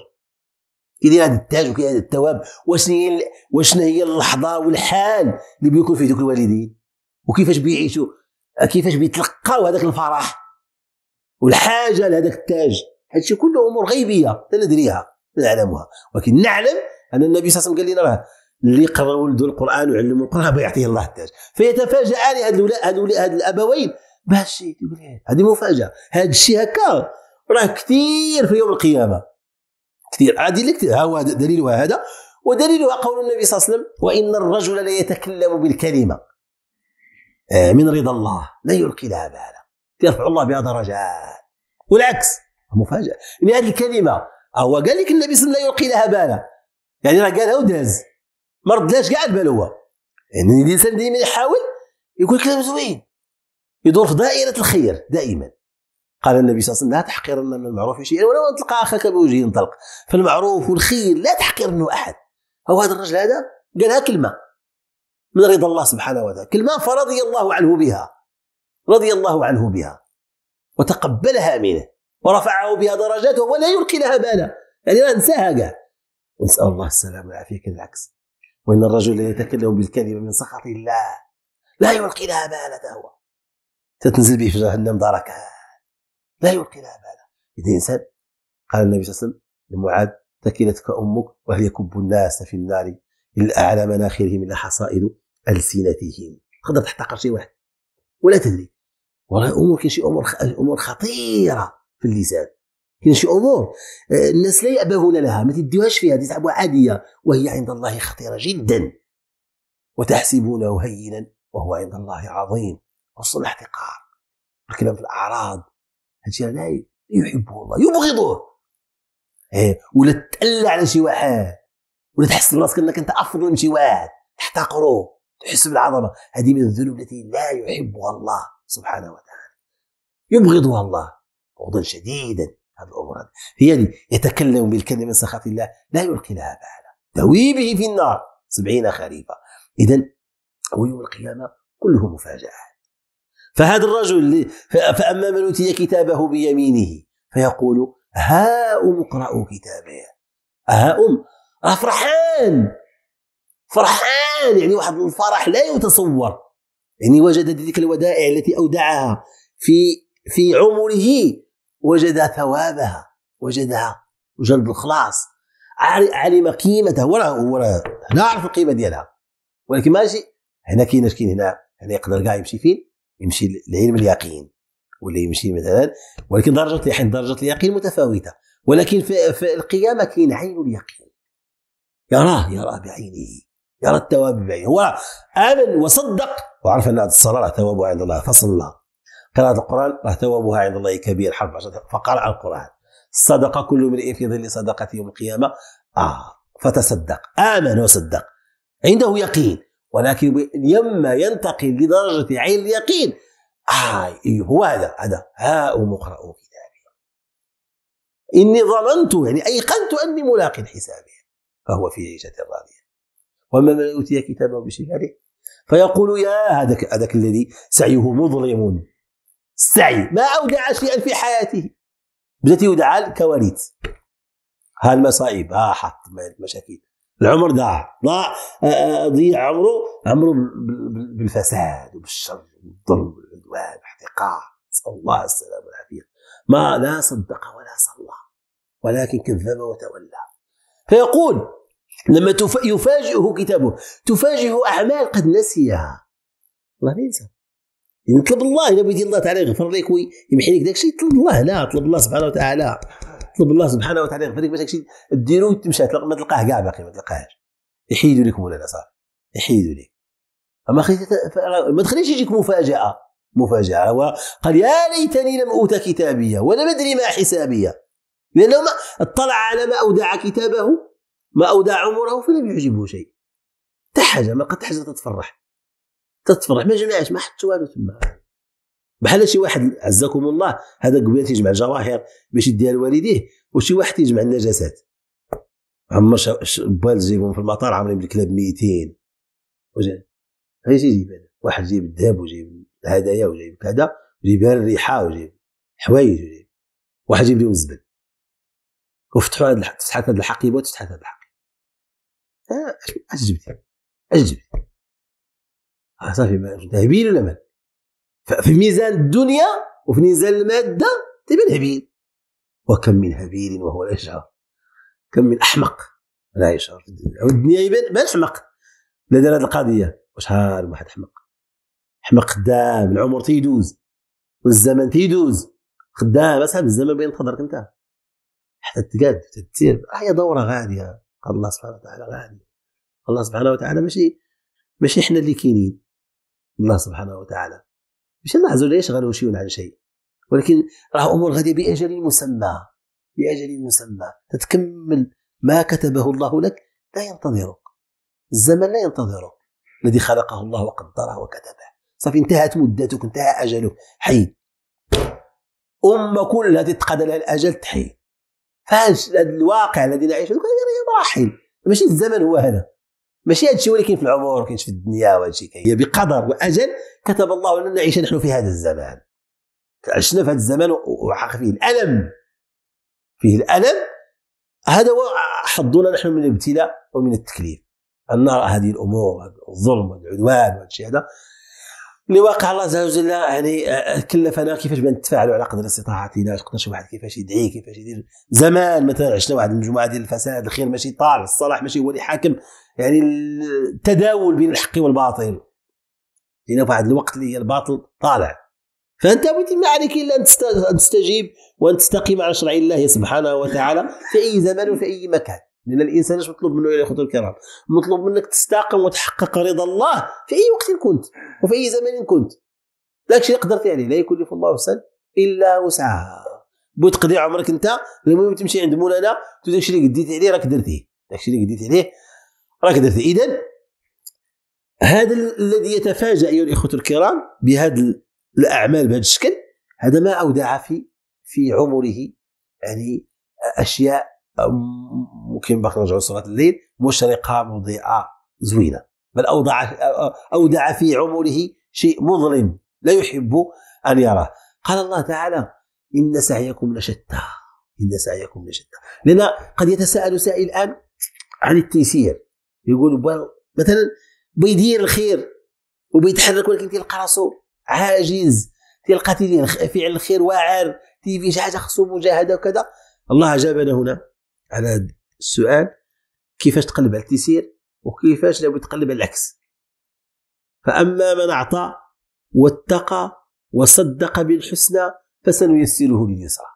Speaker 1: كيدير هذا التاج وكيدير هذا التواب واش هي واش هي اللحظه والحال اللي بيكون فيه ذوك الوالدين وكيفاش بيعيشوا كيفاش بيتلقاو هذاك الفرح والحاجه لهذاك التاج هادشي كله امور غيبيه لا ندريها لا نعلمها ولكن نعلم ان النبي صلى الله عليه وسلم قال لنا راه اللي قرأ ولده القران وعلمه القران بيعطيه الله التاج فيتفاجئان هاد هاد الابوين بهالشيء تقول هذه مفاجاه هذا الشيء هكا راه كثير في يوم القيامه كثير عادي لك ها هو دليلها هذا ودليلها قول النبي صلى الله عليه وسلم وان الرجل ليتكلم بالكلمه آه، من رضا الله لا يلقي لها بالا يرفع الله بها درجات والعكس مفاجاه يعني هذه الكلمه هو قال لك النبي صلى الله عليه وسلم لا يلقي لها بالا يعني راه قالها وداز ما ردلاش كاع البال هو يعني الانسان دائما يحاول يقول كلام زوين يدور في دائرة الخير دائما قال النبي صلى الله عليه وسلم لا تحقرن من المعروف شيئا ولو أن تلقى أخاك بوجه انطلق فالمعروف والخير لا تحقرنه أحد أو هذا الرجل هذا قالها كلمة من رضا الله سبحانه وتعالى كلمة فرضي الله عنه بها رضي الله عنه بها وتقبلها منه ورفعه بها درجاته ولا يلقي لها بالا يعني انساها كاع ونسأل الله السلامة والعافية كالعكس العكس وإن الرجل ليتكلم يتكلم بالكذب من سخط الله لا يلقي لها بالا هو تتنزل به في جهنم دارك لا يلقي لها بالا إذا إنسان قال النبي صلى الله عليه وسلم لمعاذ ثكلتك أمك وهل يكب الناس في النار إلا أعلى مناخرهم إلا حصائد ألسنتهم تقدر تحتقر شي واحد ولا تدري والله أمور كاين شي أمور أمور خطيرة في اللسان كاين شي امور آه، الناس لا يأبهون لها ما تديوهاش فيها هذه تعبوها عاديه وهي عند الله خطيره جدا وتحسبونه هينا وهو عند الله عظيم وصل الاحتقار الكلام في الاعراض هذا لا يحبه الله يبغضه إيه ولا تتألى على شي واحد ولا تحس براسك انك انت افضل من شي واحد تحتقره تحس بالعظمه هذه من الذنوب التي لا يحبها الله سبحانه وتعالى يبغضها الله بغضا شديدا هذه الامور هي يتكلم بالكلمه من سخط الله لا يلقي لها بالا تهوي به في النار سبعين خريفا اذا ويوم القيامه كله مفاجاه فهذا الرجل فأما من أوتي كتابه بيمينه فيقول ها أم اقرأوا كتابي ها أم راه فرحان فرحان يعني واحد الفرح لا يتصور يعني وجد تلك الودائع التي أودعها في في عمره وجد ثوابها وجدها وجلب الخلاص علم قيمته ولا هو لا اعرف القيمه ديالها ولكن ماشي هنا كاين اش كاين هنا هنا يقدر كاع يمشي فين يمشي لعلم اليقين ولا يمشي مثلا ولكن درجة الحين درجة اليقين متفاوتة ولكن في, في القيامة كاين عين اليقين يراه يراه بعينه يرى التواب بعينه هو آمن وصدق وعرف أن الصلاة ثوابها عند الله فصلى قراءة القرآن راه ثوابها عند الله كبير حرف عشرة فقرأ القرآن صدق كل امرئ في ظل صدقته يوم القيامة آه فتصدق آمن وصدق عنده يقين ولكن يما ينتقل لدرجة عين اليقين آه إيه، هو هذا هذا هاؤم اقرأوا كتابي إني ظننت يعني أيقنت أني ملاق حسابي فهو في عيشة راضية وما من أوتي كتابه بشماله فيقول يا هذاك هذاك الذي سعيه مظلم السعي ما أودع شيئا في حياته بدأت يدعى الكواليس ها المصائب ها آه، حط المشاكل العمر ضاع ضاع آه، آه، ضيع عمره عمره بالفساد وبالشر والظلم والعدوان والاحتقار نسال الله السلامه والعافيه ما لا صدق ولا صلى ولكن كذب وتولى فيقول لما يفاجئه كتابه تفاجئه اعمال قد نسيها الله ما ينسى يطلب يعني الله اذا بغيتي الله تعالى يغفر لك ويمحي لك داك الشيء طلب الله لا طلب الله سبحانه وتعالى تطلب الله سبحانه وتعالى يغفر لك باش داكشي ديرو وتمشى ما تلقاه كاع باقي ما تلقاهش يحيدوا لك مولانا صافي يحيدوا لك فما خليت ما تخليش يجيك مفاجاه مفاجاه هو قال يا ليتني لم اوت كتابيه ولم ادري ما حسابيه لانه ما اطلع على ما اودع كتابه ما اودع عمره فلم يعجبه شيء حتى حاجه ما قد حاجه تتفرح تتفرح ما جمعش ما حط والو تما بحال شي واحد عزكم الله هذا قبيل تيجمع الجواهر باش يديها لوالديه وشي واحد تيجمع النجاسات عمر بال جيبهم في المطار عاملين بالكلاب ميتين وجا هي هذا واحد جيب الذهب وجيب الهدايا وجيب كذا وجيب الريحه وجيب حوايج وجيب واحد جيب لهم الزبل وفتحوا هذه فتحت هذه الحقيبه وتفتحت هاد الحقيبه آه، اش جبتي اش جبتي آه، صافي ذهبين ولا مال ففي ميزان الدنيا وفي ميزان المادة تبين هبيل وكم من هبيل وهو لا يشعر كم من أحمق لا يشعر الدنيا يبان ما أحمق لدينا هذه القضية وشحال واحد أحمق أحمق خدام العمر تيدوز والزمن تيدوز خدام أصحاب الزمن بين قدرك أنت حتى تقاد تسير هي دورة غادية قال الله سبحانه وتعالى غادي الله سبحانه وتعالى ماشي ماشي احنا اللي كاينين الله سبحانه وتعالى مش الناس ولا يشغلوا شيء عن شيء ولكن راه امور غادي باجل مسمى باجل مسمى تتكمل ما كتبه الله لك لا ينتظرك الزمن لا ينتظرك الذي خلقه الله وقدره وكتبه صافي انتهت مدتك انتهى اجلك حي امه كلها تتقاد لها الاجل تحي فهذا الواقع الذي نعيشه هذا مراحل ماشي الزمن هو هذا ماشي هذا الشيء ولكن في العمر كاين في الدنيا وهذا الشيء كاين بقدر واجل كتب الله لنا نعيش نحن في هذا الزمان عشنا في هذا الزمان وحق فيه الالم فيه الالم هذا هو حظنا نحن من الابتلاء ومن التكليف ان نرى هذه الامور الظلم والعدوان والشيء هذا لواقع الله عز وجل يعني آه، آه، كلفنا كيفاش نتفاعلوا على قدر استطاعتنا شكون شي واحد كيفاش يدعي كيفاش يدير زمان مثلا عشنا واحد المجموعه ديال الفساد الخير ماشي طالع الصلاح ماشي هو اللي حاكم يعني التداول بين الحق والباطل لان واحد الوقت اللي هي الباطل طالع فانت ما عليك الا ان تستجيب وان تستقيم على شرع الله سبحانه وتعالى في اي زمان وفي اي مكان لان الانسان اش مطلوب منه الى اخوتي الكرام مطلوب منك تستقم وتحقق رضا الله في اي وقت كنت وفي اي زمن كنت داك الشيء قدرت عليه يعني، لا يكلف الله نفسا الا وسعها بغيت تقضي عمرك انت المهم تمشي عند مولانا تقول داك الشيء اللي قديت عليه راك درتيه داك الشيء اللي قديت عليه راك درتيه اذا هذا الذي يتفاجا ايها الاخوه الكرام بهذه الاعمال بهذا الشكل هذا ما اودع في في عمره يعني اشياء وكيما باقي نرجعوا لصلاه الليل مشرقه مضيئه زوينه بل اودع اودع في عمره شيء مظلم لا يحب ان يراه قال الله تعالى ان سعيكم لشتى ان سعيكم لشتى لان قد يتساءل سائل الان عن التيسير يقول مثلا بيدير الخير وبيتحرك ولكن تلقى راسو عاجز تلقى تيدير فعل الخير واعر في شي حاجه خصو مجاهده وكذا الله اجابنا هنا على السؤال كيفاش تقلب على التيسير وكيفاش لابد تقلب على العكس فأما من أعطى واتقى وصدق بالحسنى فسنيسره لليسرى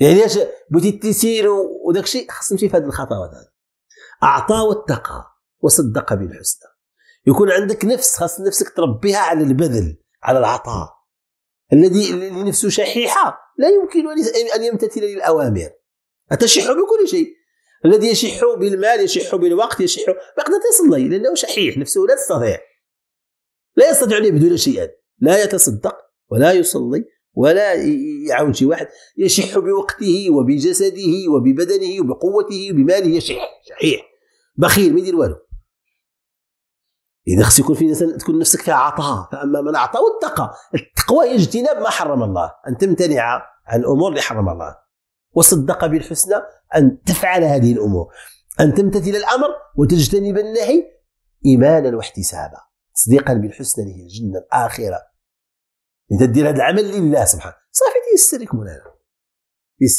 Speaker 1: يعني اش بغيتي التيسير وداك الشيء خاص تمشي في هذه الخطوات هذه اعطى واتقى وصدق بالحسنى يكون عندك نفس خاص نفسك تربيها على البذل على العطاء الذي نفسه شحيحه لا يمكن ان يمتثل للاوامر تشح بكل شيء الذي يشح بالمال يشح بالوقت يشح ما بقدرة يصلي لأنه شحيح نفسه لا تستطيع لا يستطيع أن يبذل شيئا لا يتصدق ولا يصلي ولا يعاون شي واحد يشح بوقته وبجسده وببدنه وبقوته وبماله يشح شحيح بخيل ما يدير والو اذا خص يكون في انسان تكون نفسك فيها عطاء فاما من اعطى واتقى التقوى هي اجتناب ما حرم الله ان تمتنع عن الامور اللي حرم الله وصدق بالحسنى أن تفعل هذه الأمور أن تمتثل الأمر وتجتنب النهي إيمانا واحتسابا تصديقا بالحسنى اللي هي الجنة الآخرة أنت تدير هذا العمل لله سبحانه صافي لك مولانا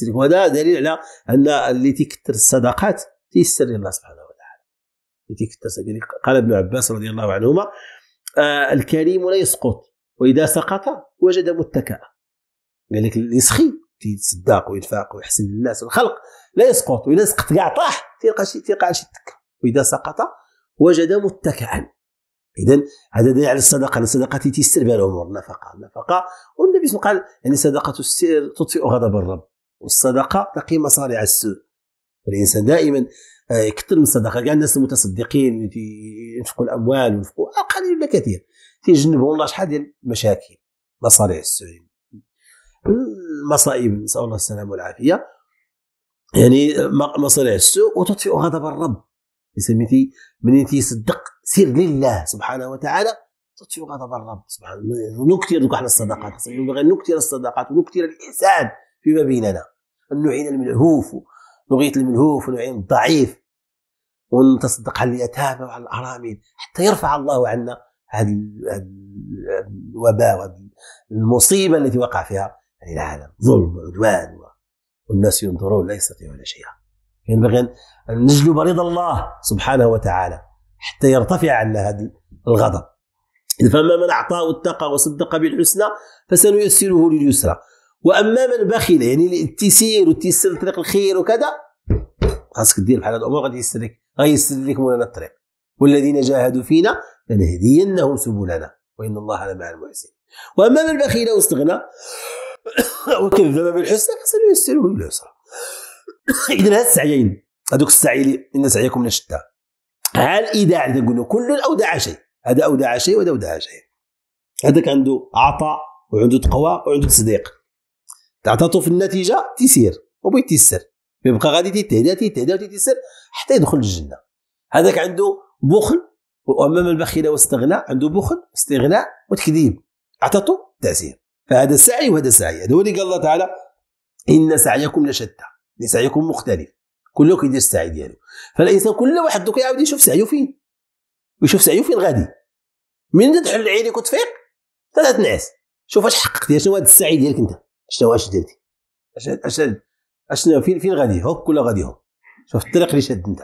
Speaker 1: لك وهذا دليل على أن اللي تيكثر الصدقات تيسر لله سبحانه وتعالى اللي تيكثر قال ابن عباس رضي الله عنهما آه الكريم لا يسقط وإذا سقط وجد متكأ قال لك اللي سخي تيتصدق وينفاق ويحسن للناس والخلق لا يسقط واذا سقط كاع طاح تلقى شي تلقى شي تكه واذا سقط وجد متكئا اذا هذا دليل على الصدقه الصدقه تيسر بها الامور النفقه النفقه والنبي صلى الله عليه وسلم قال يعني صدقه السر تطفئ غضب الرب والصدقه تقي مصارع السوء الانسان دائما آه، يكثر من الصدقه كاع الناس المتصدقين ينفقوا الاموال وينفقوا قليل ولا كثير تيجنبهم الله شحال ديال المشاكل مصارع السوء المصائب نسأل الله السلامة والعافية يعني مصانع السوء وتطفئ غضب الرب يسميتي من تيصدق سير لله سبحانه وتعالى تطفئ غضب الرب سبحانه نكثر احنا الصدقات نبغي نكثر الصدقات ونكثر الإحسان فيما بيننا أن نعين الملهوف نغيث الملهوف ونعين الضعيف ونتصدق على اليتامى وعلى الأرامل حتى يرفع الله عنا هذا الوباء والمصيبه المصيبة التي وقع فيها يعني العالم ظلم وعدوان والناس ينظرون لا يستطيعون شيئا ينبغي أن نجلب رضا الله سبحانه وتعالى حتى يرتفع عنا هذا الغضب فأما من أعطاه واتقى وصدق بالحسنى فسنيسره لليسرى وأما من بخل يعني التيسير والتيسير طريق الخير وكذا خاصك دير بحال هاد الأمور غادي يسلك لك غيسر لك مولانا الطريق والذين جاهدوا فينا لنهدينهم سبلنا وإن الله لمع المحسنين وأما من بخل واستغنى وكذب بالحسنى فسنيسره باليسرى اذا هاد السعيين هذوك السعي ان سعيكم لشتى ها الايداع اللي نقولوا كل اودع شيء هذا اودع شيء وهذا اودع شيء هذاك عنده عطاء وعنده تقوى وعنده تصديق تعطاتو في النتيجه تيسير وبغيت تيسر يبقى غادي تيتهدى تيتهدى تيسر حتى يدخل الجنه هذاك عنده بخل وامام البخيل واستغنى عنده بخل استغناء وتكذيب عطاتو تعسير فهذا سعي وهذا سعي هذا هو اللي قال الله تعالى إن سعيكم لشتى يعني سعيكم مختلف كله كيدير السعي ديالو فالإنسان كل واحد دوك يعاود يشوف سعيه فين ويشوف سعيه فين غادي من تحل عينيك وتفيق ثلاث تنعس شوف اش حققتي شنو هذا السعي ديالك انت شنو اش درتي اش اش اشنو فين فين غادي هوك ولا غادي هوك شوف الطريق اللي شاد انت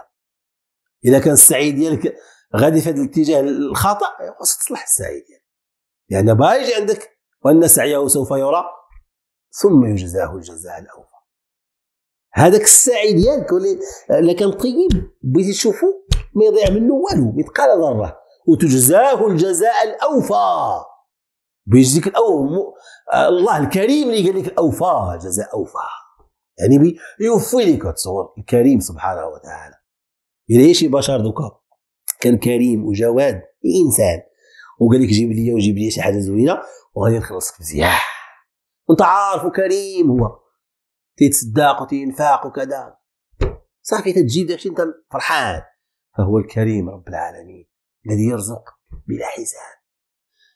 Speaker 1: اذا كان السعي ديالك غادي في هذا الاتجاه الخطا خاصك تصلح السعي ديالك لان يعني باغي يجي عندك وأن سعيه سوف يرى ثم يجزاه الجزاء الأوفى هذاك السعي ديالك اللي كان طيب بغيتي تشوفو ما يضيع منه والو مثقال ذرة وتجزاه الجزاء الأوفى بيجزيك الأوفى الله الكريم اللي قال لك الأوفى جزاء أوفى يعني يوفي لك تصور الكريم سبحانه وتعالى الى شي بشر دوكا كان كريم وجواد إنسان وقال لك جيب لي وجيب لي شي حاجه زوينه وغادي نخلصك مزيان وانت عارف وكريم هو تيتصدق وتينفاق وكذا صافي تتجيب داكشي انت فرحان فهو الكريم رب العالمين الذي يرزق بلا حساب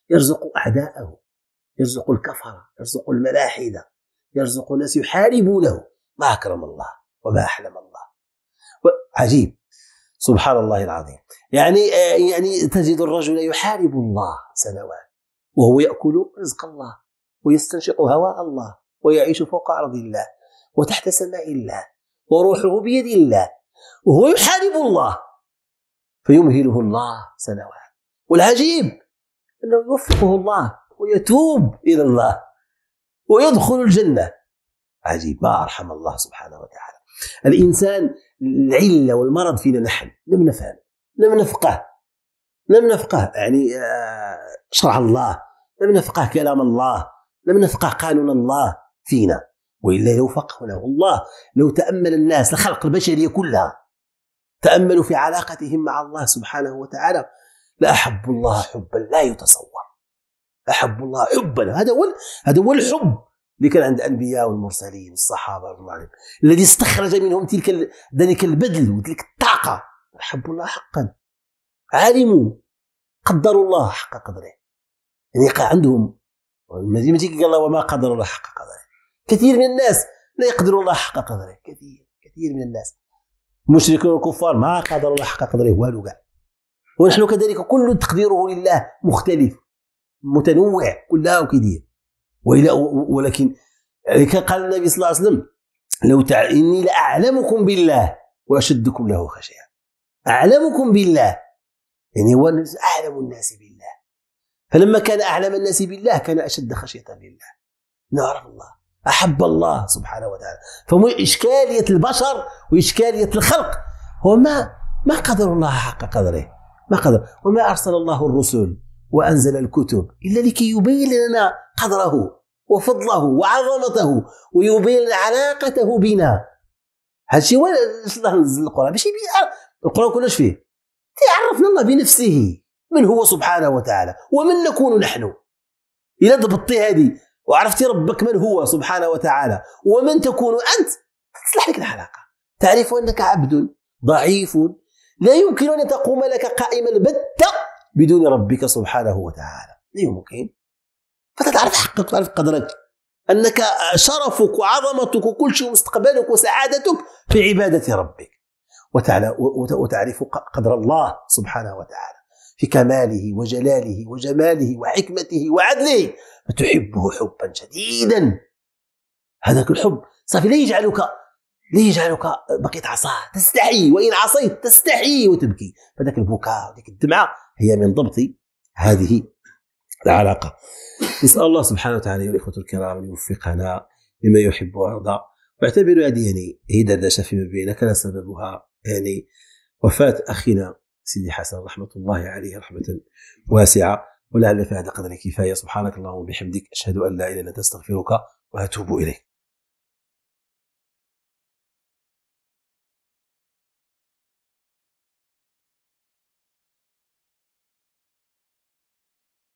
Speaker 1: يرزق اعداءه يرزق الكفره يرزق الملاحده يرزق الناس يحاربونه ما اكرم الله وما احلم الله عجيب سبحان الله العظيم يعني آه، يعني تجد الرجل يحارب الله سنوات وهو يأكل رزق الله ويستنشق هواء الله ويعيش فوق أرض الله وتحت سماء الله وروحه بيد الله وهو يحارب الله فيمهله الله سنوات والعجيب أنه يوفقه الله ويتوب إلى الله ويدخل الجنة عجيب ما أرحم الله سبحانه وتعالى الإنسان العلة والمرض فينا نحن لم نفهم لم نفقه لم نفقه يعني آه، شرع الله لم نفقه كلام الله لم نفقه قانون الله فينا وإلا لو فقهنا الله لو تأمل الناس الخلق البشرية كلها تأملوا في علاقتهم مع الله سبحانه وتعالى لأحبوا الله حبا لا يتصور احبوا الله حبا هذا هو هذا هو الحب اللي كان عند الأنبياء والمرسلين والصحابة والمعلم الذي استخرج منهم تلك ذلك البذل وتلك الطاقة احبوا الله حقا علموا قدروا الله حق قدره يعني يقع عندهم ما قال الله وما قدر الله حق قدره كثير من الناس لا يقدر الله حق قدره كثير كثير من الناس المشركون والكفار ما قدر الله حق قدره والو كاع ونحن كذلك كل تقديره لله مختلف متنوع كلها والى ولكن لذلك قال النبي صلى الله عليه وسلم لو تع... اني لاعلمكم بالله واشدكم له خشيه اعلمكم بالله يعني هو أعلم الناس بالله فلما كان أعلم الناس بالله كان أشد خشية لله نعرف الله أحب الله سبحانه وتعالى فمو إشكالية البشر وإشكالية الخلق هو ما ما قدر الله حق قدره ما قدر وما أرسل الله الرسل وأنزل الكتب إلا لكي يبين لنا قدره وفضله وعظمته ويبين علاقته بنا الشيء هو الله نزل القرآن ماشي آه. القرآن كلش فيه تعرفنا الله بنفسه من هو سبحانه وتعالى ومن نكون نحن إذا ضبطتي هذه وعرفتي ربك من هو سبحانه وتعالى ومن تكون أنت تصلح لك الحلقة تعرف أنك عبد ضعيف لا يمكن أن تقوم لك قائمة البتة بدون ربك سبحانه وتعالى لا يمكن فتتعرف حقك تعرف قدرك أنك شرفك وعظمتك وكل شيء ومستقبلك وسعادتك في عبادة ربك وتعرف قدر الله سبحانه وتعالى في كماله وجلاله وجماله وحكمته وعدله فتحبه حبا شديدا هذاك الحب صافي لا يجعلك لا يجعلك بقيت عصاه تستحي وان عصيت تستحي وتبكي فذاك البكاء وذيك الدمعه هي من ضبط هذه العلاقه نسال الله سبحانه وتعالى يا الاخوه الكرام ان يوفقنا لما يحب ويرضى واعتبروا هذه يعني هي دردشه فيما بينك كان سببها يعني وفاة أخينا سيدي حسن رحمة الله عليه رحمة واسعة ولعل في هذا قدر كفاية سبحانك اللهم وبحمدك أشهد أن لا إله إلا أنت أستغفرك وأتوب إليك